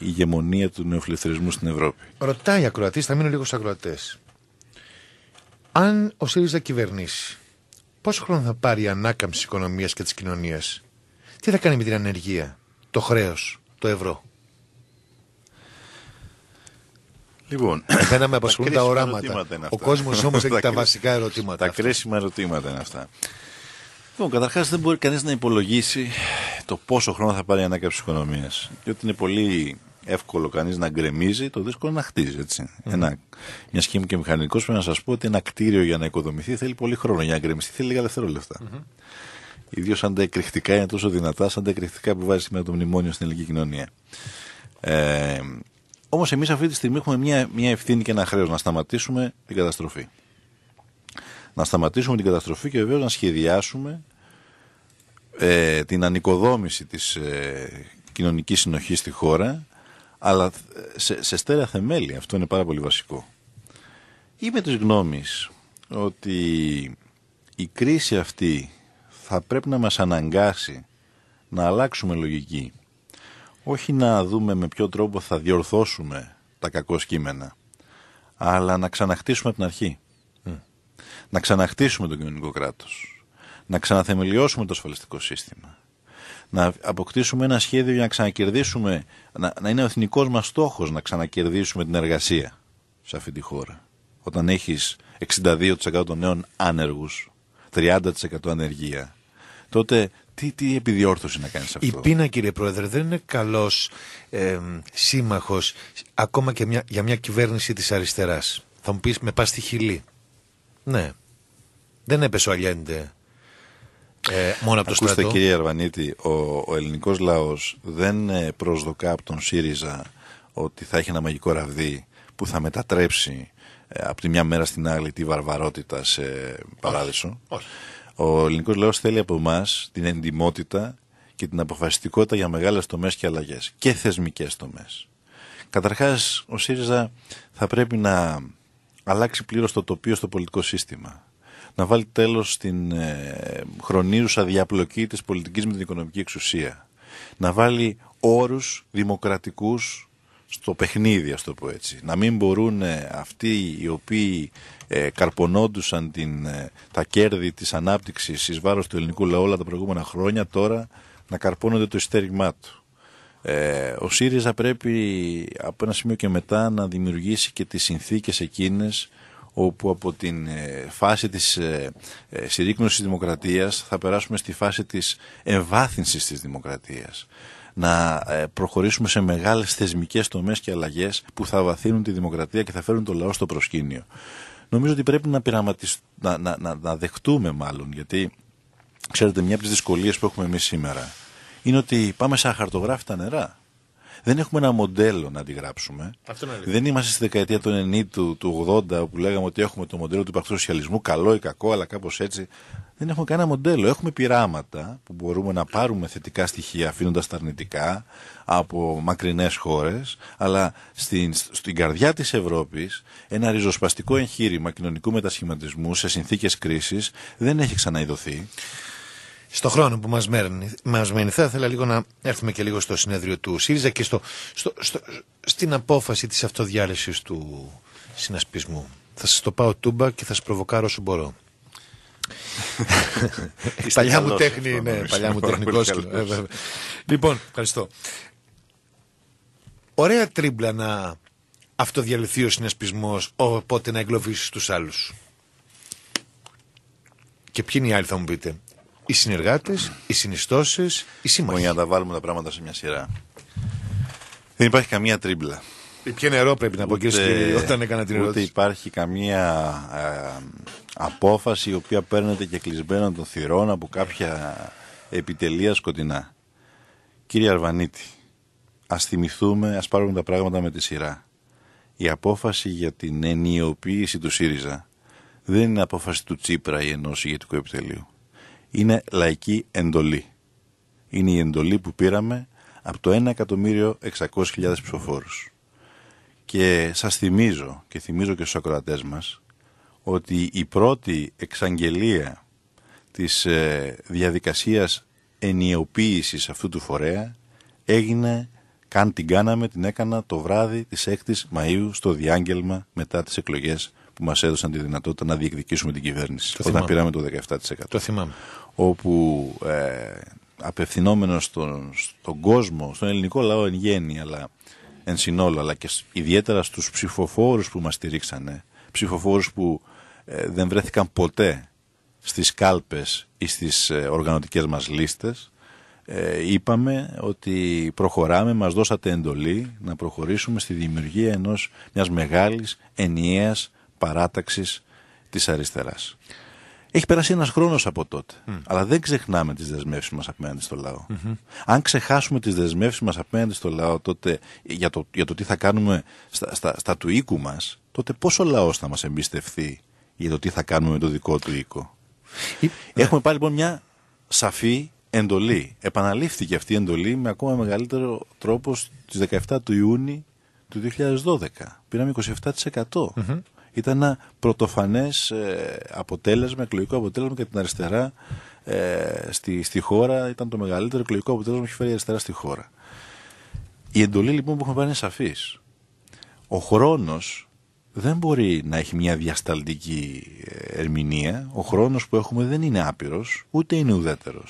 ηγεμονία του νεοφιλελευθερισμού στην Ευρώπη. Ρωτάει ακροατή, θα μείνω λίγο στους ακροατές. Αν ο ΣΥΡΙΖΑ κυβερνήσει, πόσο χρόνο θα πάρει η ανάκαμψη της οικονομίας και της κοινωνίας. τι θα κάνει με την ανεργία, το χρέος, το ευρώ. Λοιπόν, Εμένα με απασχολούν τα, οράματα. Ο κόσμος όμως έχει τα βασικά ερωτήματα. Τα αυτά. κρίσιμα ερωτήματα είναι αυτά. Λοιπόν, καταρχάς δεν μπορεί κανείς να υπολογίσει το πόσο χρόνο θα πάρει η ανάκαμψη της οικονομίας. Διότι είναι πολύ εύκολο κανείς να γκρεμίζει, το δύσκολο να χτίζει. Έτσι. Ένα, μια σχήμη και μηχανικός πρέπει να σας πω ότι ένα κτίριο για να οικοδομηθεί θέλει πολύ χρόνο. Για να γκρεμιστεί θέλει λίγα δευτερόλεπτα. Mm-hmm. Ιδίως αν τα εκρηκτικά είναι τόσο δυνατά, σαν τα εκρηκτικά που βάζεις σήμερα το μνημόνιο στην ελληνική κοινωνία. Ε, Όμως εμείς αυτή τη στιγμή έχουμε μια, μια ευθύνη και ένα χρέος να σταματήσουμε την καταστροφή. Να σταματήσουμε την καταστροφή και βεβαίως να σχεδιάσουμε ε, την ανοικοδόμηση της ε, κοινωνικής συνοχής στη χώρα αλλά ε, σε, σε στέρεα θεμέλια, αυτό είναι πάρα πολύ βασικό. Είμαι της γνώμης ότι η κρίση αυτή θα πρέπει να μας αναγκάσει να αλλάξουμε λογική όχι να δούμε με ποιο τρόπο θα διορθώσουμε τα κακό σκήμενα, αλλά να ξαναχτίσουμε την αρχή. Να ξαναχτίσουμε το κοινωνικό κράτος. Να ξαναθεμελιώσουμε το ασφαλιστικό σύστημα. Να αποκτήσουμε ένα σχέδιο για να ξανακερδίσουμε, να, να είναι ο εθνικός μας στόχος να ξανακερδίσουμε την εργασία σε αυτή τη χώρα. Όταν έχεις 62% των νέων άνεργους, 30% ανεργία, τότε τι, τι επιδιόρθωση να κάνεις αυτό. Η πείνα, κύριε Πρόεδρε, δεν είναι καλός ε, σύμμαχος ακόμα και μια, για μια κυβέρνηση της αριστεράς. Θα μου πεις, με πας στη χειλή Ναι. Δεν έπεσε ο Αλιέντε ε, μόνο από το Ακούστε, κύριε Αρβανίτη, ο, ο ελληνικός λαός δεν ε, προσδοκά από τον ΣΥΡΙΖΑ ότι θα έχει ένα μαγικό ραβδί που θα μετατρέψει ε, από τη μια μέρα στην άλλη τη βαρβαρότητα σε παράδεισο. όχι. Ο ελληνικός λαός θέλει από εμάς την εντιμότητα και την αποφασιστικότητα για μεγάλες τομές και αλλαγές και θεσμικές τομές. Καταρχάς, ο ΣΥΡΙΖΑ θα πρέπει να αλλάξει πλήρως το τοπίο στο πολιτικό σύστημα. Να βάλει τέλος στην ε, χρονίουσα διαπλοκή της πολιτικής με την οικονομική εξουσία. Να βάλει όρους δημοκρατικούς στο παιχνίδι, ας το πω έτσι. Να μην μπορούν ε, αυτοί οι οποίοι ε, καρπονόντουσαν την, ε, τα κέρδη της ανάπτυξης εις βάρος του ελληνικού λαού όλα τα προηγούμενα χρόνια τώρα να καρπώνονται το ειστέριγμά του. Ε, ο ΣΥΡΙΖΑ πρέπει από ένα σημείο και μετά να δημιουργήσει και τις συνθήκες εκείνες όπου από την ε, φάση της ε, συρρήκνωσης της δημοκρατίας θα περάσουμε στη φάση της εμβάθυνσης της δημοκρατίας. Να προχωρήσουμε σε μεγάλες θεσμικές τομές και αλλαγές που θα βαθύνουν τη δημοκρατία και θα φέρουν το λαό στο προσκήνιο νομίζω ότι πρέπει να, πειραματισ... να, να, να, να δεχτούμε μάλλον, γιατί ξέρετε, μια από τις δυσκολίες που έχουμε εμείς σήμερα είναι ότι πάμε σαν χαρτογράφητα νερά δεν έχουμε ένα μοντέλο να αντιγράψουμε. δεν είμαστε στη δεκαετία του 90, του, 80, που λέγαμε ότι έχουμε το μοντέλο του παχτού καλό ή κακό, αλλά κάπως έτσι. Δεν έχουμε κανένα μοντέλο. Έχουμε πειράματα που μπορούμε να πάρουμε θετικά στοιχεία, αφήνοντας τα αρνητικά από μακρινές χώρες, αλλά στην, στην καρδιά της Ευρώπης ένα ριζοσπαστικό εγχείρημα κοινωνικού μετασχηματισμού σε συνθήκες κρίσης δεν έχει ξαναειδωθεί στο χρόνο που μας, μένει, μας μένει. Θα ήθελα λίγο να έρθουμε και λίγο στο συνέδριο του ΣΥΡΙΖΑ και στο, στο, στην απόφαση της αυτοδιάλυσης του συνασπισμού. Θα σας το πάω τούμπα και θα σας προβοκάρω όσο μπορώ. παλιά μου τέχνη, ναι, παλιά μου τεχνικός. Ε, λοιπόν, ευχαριστώ. Ωραία τρίμπλα να αυτοδιαλυθεί ο συνασπισμός, οπότε να εγκλωβίσει τους άλλους. Και ποιοι είναι οι άλλοι θα μου πείτε οι συνεργάτες, οι συνιστώσεις, οι σύμμαχοι. Λοιπόν, για να τα βάλουμε τα πράγματα σε μια σειρά. Δεν υπάρχει καμία τρίμπλα. Ε, ποιο νερό πρέπει να πω, κύριε όταν έκανα την ερώτηση. Ούτε υπάρχει καμία ε, απόφαση η οποία παίρνεται και κλεισμένα των θυρών από κάποια επιτελεία σκοτεινά. Κύριε Αρβανίτη, ας θυμηθούμε, ας πάρουμε τα πράγματα με τη σειρά. Η απόφαση για την ενιοποίηση του ΣΥΡΙΖΑ δεν είναι απόφαση του Τσίπρα ή ενός ηγετικού επιτελείου είναι λαϊκή εντολή. Είναι η εντολή που πήραμε από το 1.600.000 ψηφοφόρους. Και σας θυμίζω και θυμίζω και στους ακροατές μας ότι η πρώτη εξαγγελία της ε, διαδικασίας ενιοποίησης αυτού του φορέα έγινε, καν την κάναμε, την έκανα το βράδυ της 6ης Μαΐου στο διάγγελμα μετά τις εκλογές που μας έδωσαν τη δυνατότητα να διεκδικήσουμε την κυβέρνηση. Το όταν πήραμε το 17%. Το θυμάμαι. Όπου ε, απευθυνόμενος στον, στον κόσμο, στον ελληνικό λαό εν γέννη, αλλά εν συνόλο, αλλά και ιδιαίτερα στους ψηφοφόρους που μας στηρίξανε, ψηφοφόρους που ε, δεν βρέθηκαν ποτέ στις κάλπες ή στις ε, οργανωτικές μας λίστες, ε, είπαμε ότι προχωράμε, μας δώσατε εντολή να προχωρήσουμε στη δημιουργία ενός μιας μεγάλης ενιαίας παράταξης της αριστεράς. Έχει περάσει ένας χρόνος από τότε. Αλλά δεν ξεχνάμε τις δεσμεύσεις μας απέναντι στο λαο Αν ξεχάσουμε τις δεσμεύσεις μας απέναντι στο λαό τότε για το, για το τι θα κάνουμε στα, στα, στα του οίκου μας, τότε πόσο λαός θα μας εμπιστευτεί για το τι θα κάνουμε με το δικό του οίκο. Έχουμε πάλι λοιπόν μια σαφή εντολή. Επαναλήφθηκε αυτή η εντολή με ακόμα μεγαλύτερο τρόπο στις 17 του Ιούνιου του 2012. Πήραμε 27% ήταν ένα πρωτοφανές ε, αποτέλεσμα, εκλογικό αποτέλεσμα για την αριστερά ε, στη, στη χώρα. Ήταν το μεγαλύτερο εκλογικό αποτέλεσμα που έχει φέρει η αριστερά στη χώρα. Η εντολή λοιπόν που έχουμε πάρει είναι σαφής. Ο χρόνος δεν μπορεί να έχει μια διασταλτική ερμηνεία. Ο χρόνος που έχουμε δεν είναι άπειρος, ούτε είναι ουδέτερος.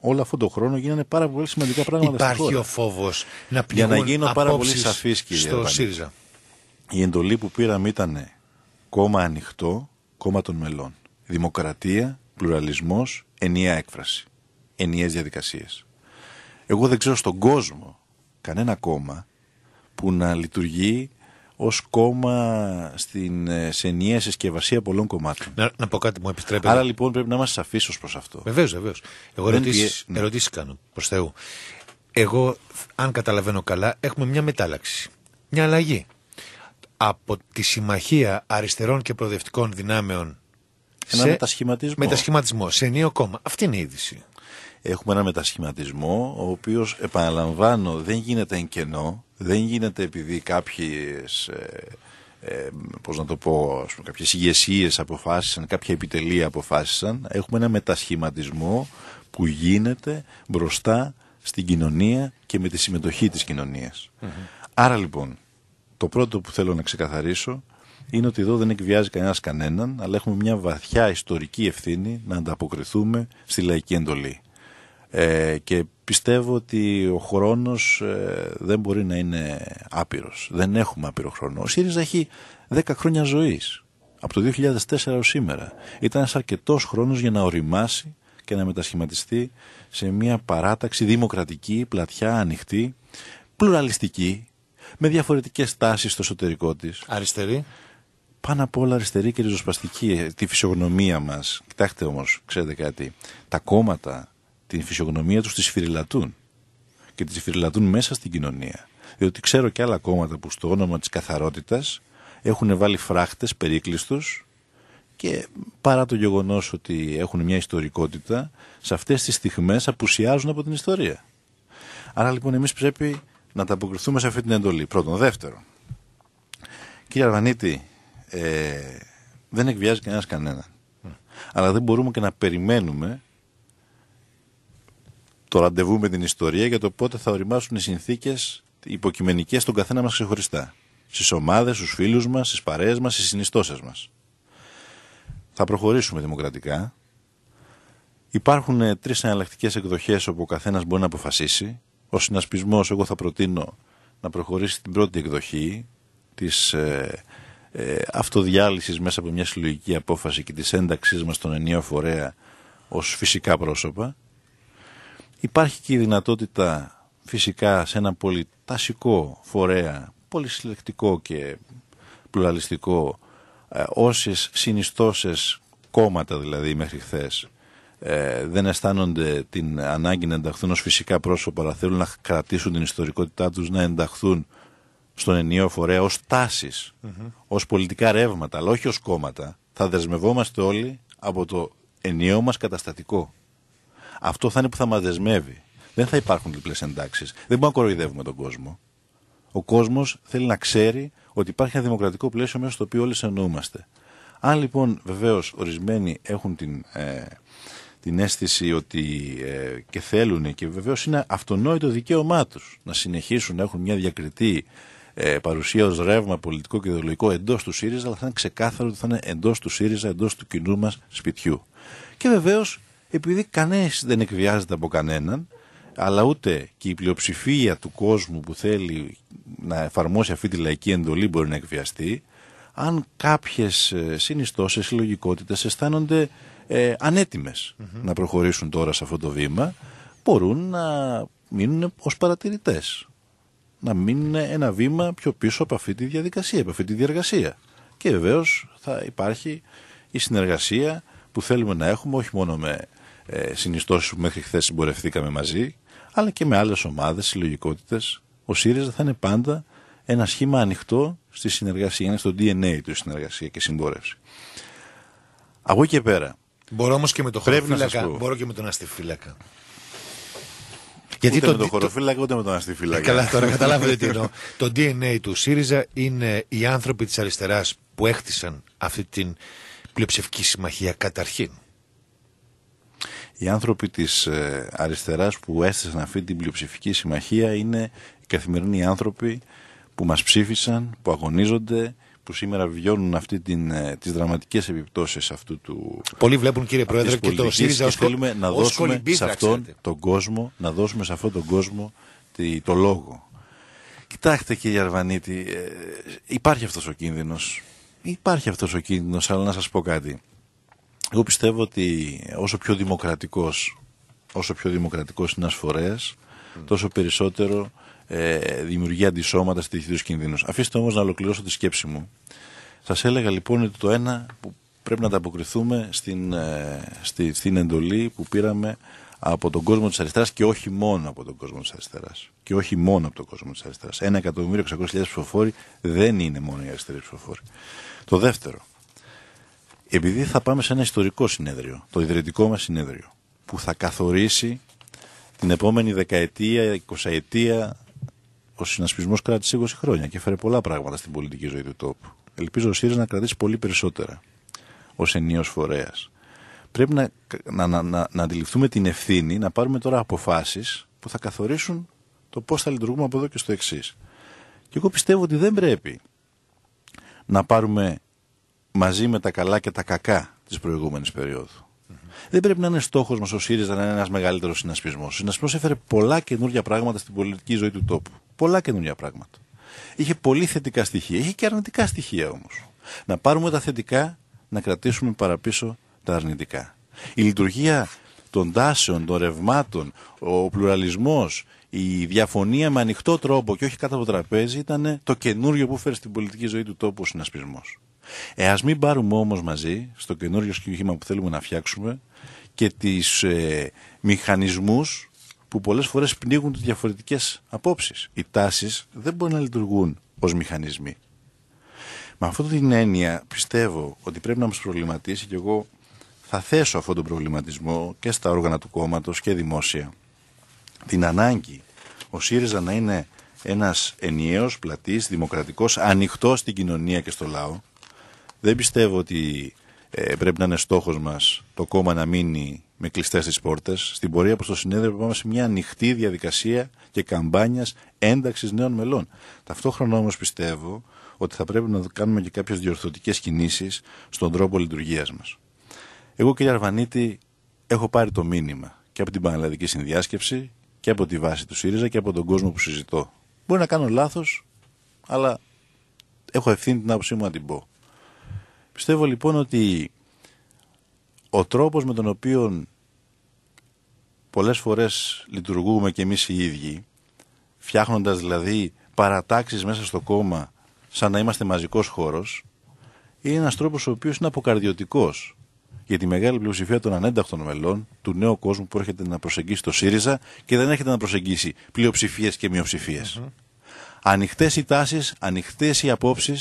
Όλο αυτόν τον χρόνο γίνανε πάρα πολύ σημαντικά πράγματα Υπάρχει στη χώρα. Υπάρχει ο φόβος να πληγούν Για να γίνω πάρα πολύ σαφής, κύριε. Στο ΣΥΡΙΖΑ. Η εντολή που πήραμε ήταν κόμμα ανοιχτό, κόμμα των μελών. Δημοκρατία, πλουραλισμός, ενιαία έκφραση. Ενιαίες διαδικασίες. Εγώ δεν ξέρω στον κόσμο κανένα κόμμα που να λειτουργεί ως κόμμα στην, ε, σε ενιαία συσκευασία πολλών κομμάτων. Να, πω κάτι, μου επιτρέπετε. Άρα λοιπόν πρέπει να είμαστε σαφείς ως προς αυτό. Βεβαίως, βεβαίως. Εγώ ερωτήσει ναι. κάνω, προς Θεού. Εγώ, αν καταλαβαίνω καλά, έχουμε μια μετάλλαξη. Μια αλλαγή από τη συμμαχία αριστερών και προοδευτικών δυνάμεων. Ένα σε... μετασχηματισμό. Μετασχηματισμό, σε νέο κόμμα. Αυτή είναι η είδηση. Έχουμε ένα μετασχηματισμό, ο οποίος, επαναλαμβάνω, δεν γίνεται εν κενό, δεν γίνεται επειδή κάποιες. Ε, ε, πώς να το πω, κάποιες ηγεσίες αποφάσισαν, κάποια επιτελεία αποφάσισαν, έχουμε ένα μετασχηματισμό που γίνεται μπροστά στην κοινωνία και με τη συμμετοχή της κοινωνίας. Άρα λοιπόν, το πρώτο που θέλω να ξεκαθαρίσω είναι ότι εδώ δεν εκβιάζει κανένας κανέναν, αλλά έχουμε μια βαθιά ιστορική ευθύνη να ανταποκριθούμε στη λαϊκή εντολή. Ε, και πιστεύω ότι ο χρόνος ε, δεν μπορεί να είναι άπειρος. Δεν έχουμε άπειρο χρόνο. Ο ΣΥΡΙΖΑ έχει 10 χρόνια ζωής. Από το 2004 ως σήμερα. Ήταν ένας αρκετός χρόνος για να οριμάσει και να μετασχηματιστεί σε μια παράταξη δημοκρατική, πλατιά, ανοιχτή, πλουραλιστική, με διαφορετικές τάσεις στο εσωτερικό της. Αριστερή. Πάνω απ' όλα αριστερή και ριζοσπαστική. Ε, τη φυσιογνωμία μας. Κοιτάξτε όμως, ξέρετε κάτι. Τα κόμματα την φυσιογνωμία τους τη φυριλατούν. Και τη φυριλατούν μέσα στην κοινωνία. Διότι ξέρω και άλλα κόμματα που στο όνομα της καθαρότητας έχουν βάλει φράχτες περίκλειστου και παρά το γεγονός ότι έχουν μια ιστορικότητα, σε αυτές τις στιγμές απουσιάζουν από την ιστορία. Άρα λοιπόν εμείς πρέπει να τα αποκριθούμε σε αυτή την εντολή. Πρώτον. Δεύτερον, κύριε Αρβανίτη, ε, δεν εκβιάζει κανένας κανέναν. Αλλά δεν μπορούμε και να περιμένουμε το ραντεβού με την ιστορία για το πότε θα οριμάσουν οι συνθήκες υποκειμενικές στον καθένα μας ξεχωριστά. Στις ομάδες, στους φίλους μας, στις παρέες μας, στις συνιστώσεις μας. Θα προχωρήσουμε δημοκρατικά. Υπάρχουν ε, τρεις εναλλακτικές εκδοχές όπου ο καθένας μπορεί να αποφασίσει ο συνασπισμός εγώ θα προτείνω να προχωρήσει την πρώτη εκδοχή της ε, ε, αυτοδιάλυσης μέσα από μια συλλογική απόφαση και της ένταξής μας στον ενιαίο φορέα ως φυσικά πρόσωπα. Υπάρχει και η δυνατότητα φυσικά σε ένα τασικό φορέα, πολυσυλλεκτικό και πλουραλιστικό, ε, όσες συνιστώσεις κόμματα δηλαδή μέχρι χθες, ε, δεν αισθάνονται την ανάγκη να ενταχθούν ως φυσικά πρόσωπα αλλά θέλουν να κρατήσουν την ιστορικότητά τους να ενταχθούν στον ενιαίο φορέα ως τάσεις, ως πολιτικά ρεύματα αλλά όχι ως κόμματα θα δεσμευόμαστε όλοι από το ενιαίο μας καταστατικό. Αυτό θα είναι που θα μας δεσμεύει. Δεν θα υπάρχουν διπλές εντάξεις. Δεν μπορούμε να κοροϊδεύουμε τον κόσμο. Ο κόσμος θέλει να ξέρει ότι υπάρχει ένα δημοκρατικό πλαίσιο μέσα στο οποίο όλοι εννοούμαστε. Αν λοιπόν βεβαίως ορισμένοι έχουν την ε, την αίσθηση ότι ε, και θέλουν και βεβαίως είναι αυτονόητο δικαίωμά τους να συνεχίσουν να έχουν μια διακριτή ε, παρουσία ως ρεύμα πολιτικό και ιδεολογικό εντός του ΣΥΡΙΖΑ, αλλά θα είναι ξεκάθαρο ότι θα είναι εντός του ΣΥΡΙΖΑ, εντός του κοινού μας σπιτιού. Και βεβαίως, επειδή κανένας δεν εκβιάζεται από κανέναν, αλλά ούτε και η πλειοψηφία του κόσμου που θέλει να εφαρμόσει αυτή τη λαϊκή εντολή μπορεί να εκβιαστεί, αν κάποιες συνιστώσεις, συλλογικότητες αισθάνονται ε, ανετοιμες να προχωρήσουν τώρα σε αυτό το βήμα μπορούν να μείνουν ως παρατηρητές. Να μείνουν ένα βήμα πιο πίσω από αυτή τη διαδικασία, από αυτή τη διαργασία. Και βεβαίως θα υπάρχει η συνεργασία που θέλουμε να έχουμε όχι μόνο με ε, συνιστώσεις που μέχρι χθες συμπορευθήκαμε μαζί αλλά και με άλλες ομάδες, συλλογικότητες. Ο ΣΥΡΙΖΑ θα είναι πάντα ένα σχήμα ανοιχτό στη συνεργασία, είναι στο DNA του συνεργασία και συμπόρευση. Από εκεί και πέρα, Μπορώ όμως και με τον χωροφύλακα. Μπορώ και με τον αστιφύλακα. Γιατί ούτε το, με τον χωροφύλακα ούτε με τον αστιφύλακα. Ε, καλά, τώρα καταλάβετε τι εννοώ. Το DNA του ΣΥΡΙΖΑ είναι οι άνθρωποι της αριστεράς που έχτισαν αυτή την πλειοψηφική συμμαχία καταρχήν. Οι άνθρωποι της ε, αριστεράς που έστησαν αυτή την πλειοψηφική συμμαχία είναι οι καθημερινοί άνθρωποι που μας ψήφισαν, που αγωνίζονται, που σήμερα βιώνουν αυτή την, ε, τις δραματικές επιπτώσεις αυτού του Πολλοί βλέπουν κύριε Πρόεδρε και το ΣΥΡΙΖΑ ως, θέλουμε να δώσουμε σε αυτόν τον κόσμο, να δώσουμε σε αυτόν τον κόσμο τη, το λόγο. Κοιτάξτε κύριε Αρβανίτη, ε, υπάρχει αυτός ο κίνδυνος. Υπάρχει αυτός ο κίνδυνος, αλλά να σας πω κάτι. Εγώ πιστεύω ότι όσο πιο δημοκρατικός, είναι ένας φορέας, τόσο περισσότερο ε, δημιουργεί αντισώματα στη διεθνή κινδύνους. Αφήστε όμως να ολοκληρώσω τη σκέψη μου. Σας έλεγα λοιπόν ότι το ένα που πρέπει να ανταποκριθούμε στην, ε, στη, στην εντολή που πήραμε από τον κόσμο της αριστεράς και όχι μόνο από τον κόσμο της αριστεράς. Και όχι μόνο από τον κόσμο της αριστεράς. Ένα εκατομμύριο ψηφοφόροι δεν είναι μόνο οι αριστεροί ψηφοφόροι. Το δεύτερο. Επειδή θα πάμε σε ένα ιστορικό συνέδριο, το ιδρυτικό μας συνέδριο, που θα καθορίσει την επόμενη δεκαετία, εικοσαετία ο συνασπισμός κράτησε 20 χρόνια και έφερε πολλά πράγματα στην πολιτική ζωή του τόπου. Ελπίζω ο ΣΥΡΙΖΑ να κρατήσει πολύ περισσότερα ως ενίο φορέας. Πρέπει να, να, να, να αντιληφθούμε την ευθύνη να πάρουμε τώρα αποφάσεις που θα καθορίσουν το πώς θα λειτουργούμε από εδώ και στο εξής. Και εγώ πιστεύω ότι δεν πρέπει να πάρουμε μαζί με τα καλά και τα κακά της προηγούμενης περίοδου. Δεν πρέπει να είναι στόχος μας ο ΣΥΡΙΖΑ να είναι ένας μεγαλύτερος συνασπισμός. Ο συνασπισμός έφερε πολλά καινούργια πράγματα στην πολιτική ζωή του τόπου πολλά καινούργια πράγματα. Είχε πολύ θετικά στοιχεία. Είχε και αρνητικά στοιχεία όμως. Να πάρουμε τα θετικά, να κρατήσουμε παραπίσω τα αρνητικά. Η λειτουργία των τάσεων, των ρευμάτων, ο πλουραλισμός, η διαφωνία με ανοιχτό τρόπο και όχι κάτω από το τραπέζι ήταν το καινούριο που φέρει στην πολιτική ζωή του τόπου ο συνασπισμός. Ε, ας μην πάρουμε όμως μαζί, στο καινούριο σχήμα που θέλουμε να φτιάξουμε, και τις ε, μηχανισμούς που πολλές φορές πνίγουν διαφορετικές απόψεις. Οι τάσεις δεν μπορούν να λειτουργούν ως μηχανισμοί. Με αυτή την έννοια πιστεύω ότι πρέπει να μας προβληματίσει και εγώ θα θέσω αυτόν τον προβληματισμό και στα όργανα του κόμματος και δημόσια. Την ανάγκη ο ΣΥΡΙΖΑ να είναι ένας ενιαίος, πλατής, δημοκρατικός, ανοιχτός στην κοινωνία και στο λαό. Δεν πιστεύω ότι ε, πρέπει να είναι στόχος μας το κόμμα να μείνει με κλειστές τις πόρτες. Στην πορεία προς το συνέδριο πάμε σε μια ανοιχτή διαδικασία και καμπάνιας ένταξης νέων μελών. Ταυτόχρονα όμως πιστεύω ότι θα πρέπει να κάνουμε και κάποιες διορθωτικές κινήσεις στον τρόπο λειτουργίας μας. Εγώ, κύριε Αρβανίτη, έχω πάρει το μήνυμα και από την Πανελλαδική Συνδιάσκεψη και από τη βάση του ΣΥΡΙΖΑ και από τον κόσμο που συζητώ. Μπορεί να κάνω λάθος, αλλά έχω ευθύνη την άποψή μου να την πω. Πιστεύω λοιπόν ότι ο τρόπος με τον οποίο πολλές φορές λειτουργούμε και εμείς οι ίδιοι, φτιάχνοντας δηλαδή παρατάξεις μέσα στο κόμμα σαν να είμαστε μαζικός χώρος, είναι ένας τρόπος ο οποίος είναι αποκαρδιωτικός για τη μεγάλη πλειοψηφία των ανένταχτων μελών του νέου κόσμου που έρχεται να προσεγγίσει το ΣΥΡΙΖΑ και δεν έρχεται να προσεγγίσει πλειοψηφίες και μειοψηφίες. Mm-hmm. Ανοιχτές οι τάσεις, ανοιχτές οι απόψεις,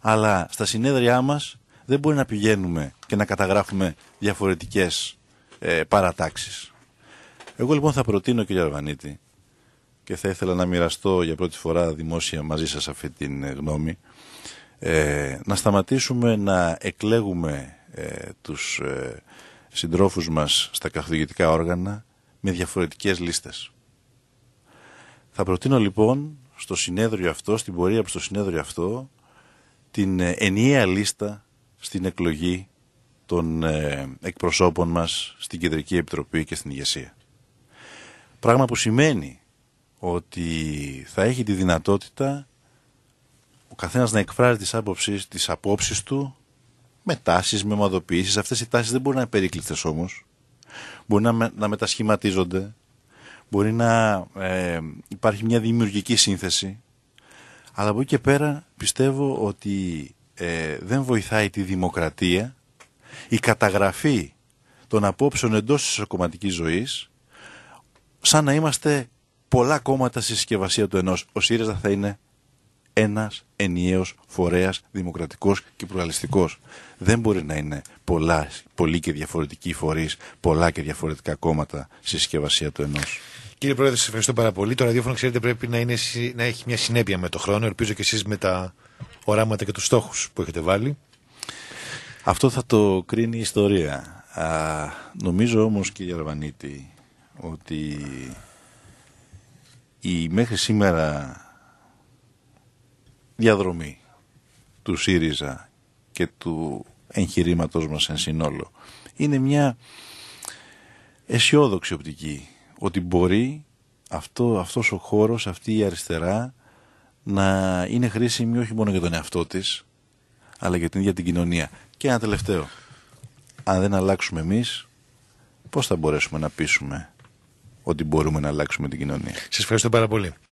αλλά στα συνέδριά μας δεν μπορεί να πηγαίνουμε και να καταγράφουμε διαφορετικές ε, παρατάξεις. Εγώ λοιπόν θα προτείνω κύριε Αρβανίτη και θα ήθελα να μοιραστώ για πρώτη φορά δημόσια μαζί σας αυτή την ε, γνώμη ε, να σταματήσουμε να εκλέγουμε ε, τους ε, συντρόφους μας στα καθοδηγητικά όργανα με διαφορετικές λίστες. Θα προτείνω λοιπόν στο συνέδριο αυτό, στην πορεία προς το συνέδριο αυτό, την ε, ενιαία λίστα στην εκλογή των ε, εκπροσώπων μας στην Κεντρική Επιτροπή και στην ηγεσία. Πράγμα που σημαίνει ότι θα έχει τη δυνατότητα ο καθένας να εκφράζει τις απόψεις, τις απόψεις του με τάσεις, με ομαδοποιήσεις. Αυτές οι τάσεις δεν μπορεί να είναι όμως. Μπορεί να, μετασχηματίζονται. Μπορεί να ε, υπάρχει μια δημιουργική σύνθεση. Αλλά από εκεί και πέρα πιστεύω ότι ε, δεν βοηθάει τη δημοκρατία η καταγραφή των απόψεων εντός της κομματικής ζωής σαν να είμαστε πολλά κόμματα στη συσκευασία του ενός. Ο ΣΥΡΙΖΑ θα είναι ένας ενιαίος φορέας δημοκρατικός και πλουραλιστικός. Δεν μπορεί να είναι πολλά, πολλοί και διαφορετικοί φορείς, πολλά και διαφορετικά κόμματα στη συσκευασία του ενός. Κύριε Πρόεδρε, σας ευχαριστώ πάρα πολύ. Το ραδιόφωνο, ξέρετε, πρέπει να, είναι, να έχει μια συνέπεια με το χρόνο. Ελπίζω και εσείς με τα οράματα και τους στόχους που έχετε βάλει. Αυτό θα το κρίνει η ιστορία. Α, νομίζω όμως κύριε Αρβανίτη ότι η μέχρι σήμερα διαδρομή του ΣΥΡΙΖΑ και του εγχειρήματός μας εν συνόλο είναι μια αισιόδοξη οπτική ότι μπορεί αυτό, αυτός ο χώρος, αυτή η αριστερά να είναι χρήσιμη όχι μόνο για τον εαυτό της, αλλά για την ίδια την κοινωνία. Και ένα τελευταίο. Αν δεν αλλάξουμε εμείς, πώς θα μπορέσουμε να πείσουμε ότι μπορούμε να αλλάξουμε την κοινωνία. Σας ευχαριστώ πάρα πολύ.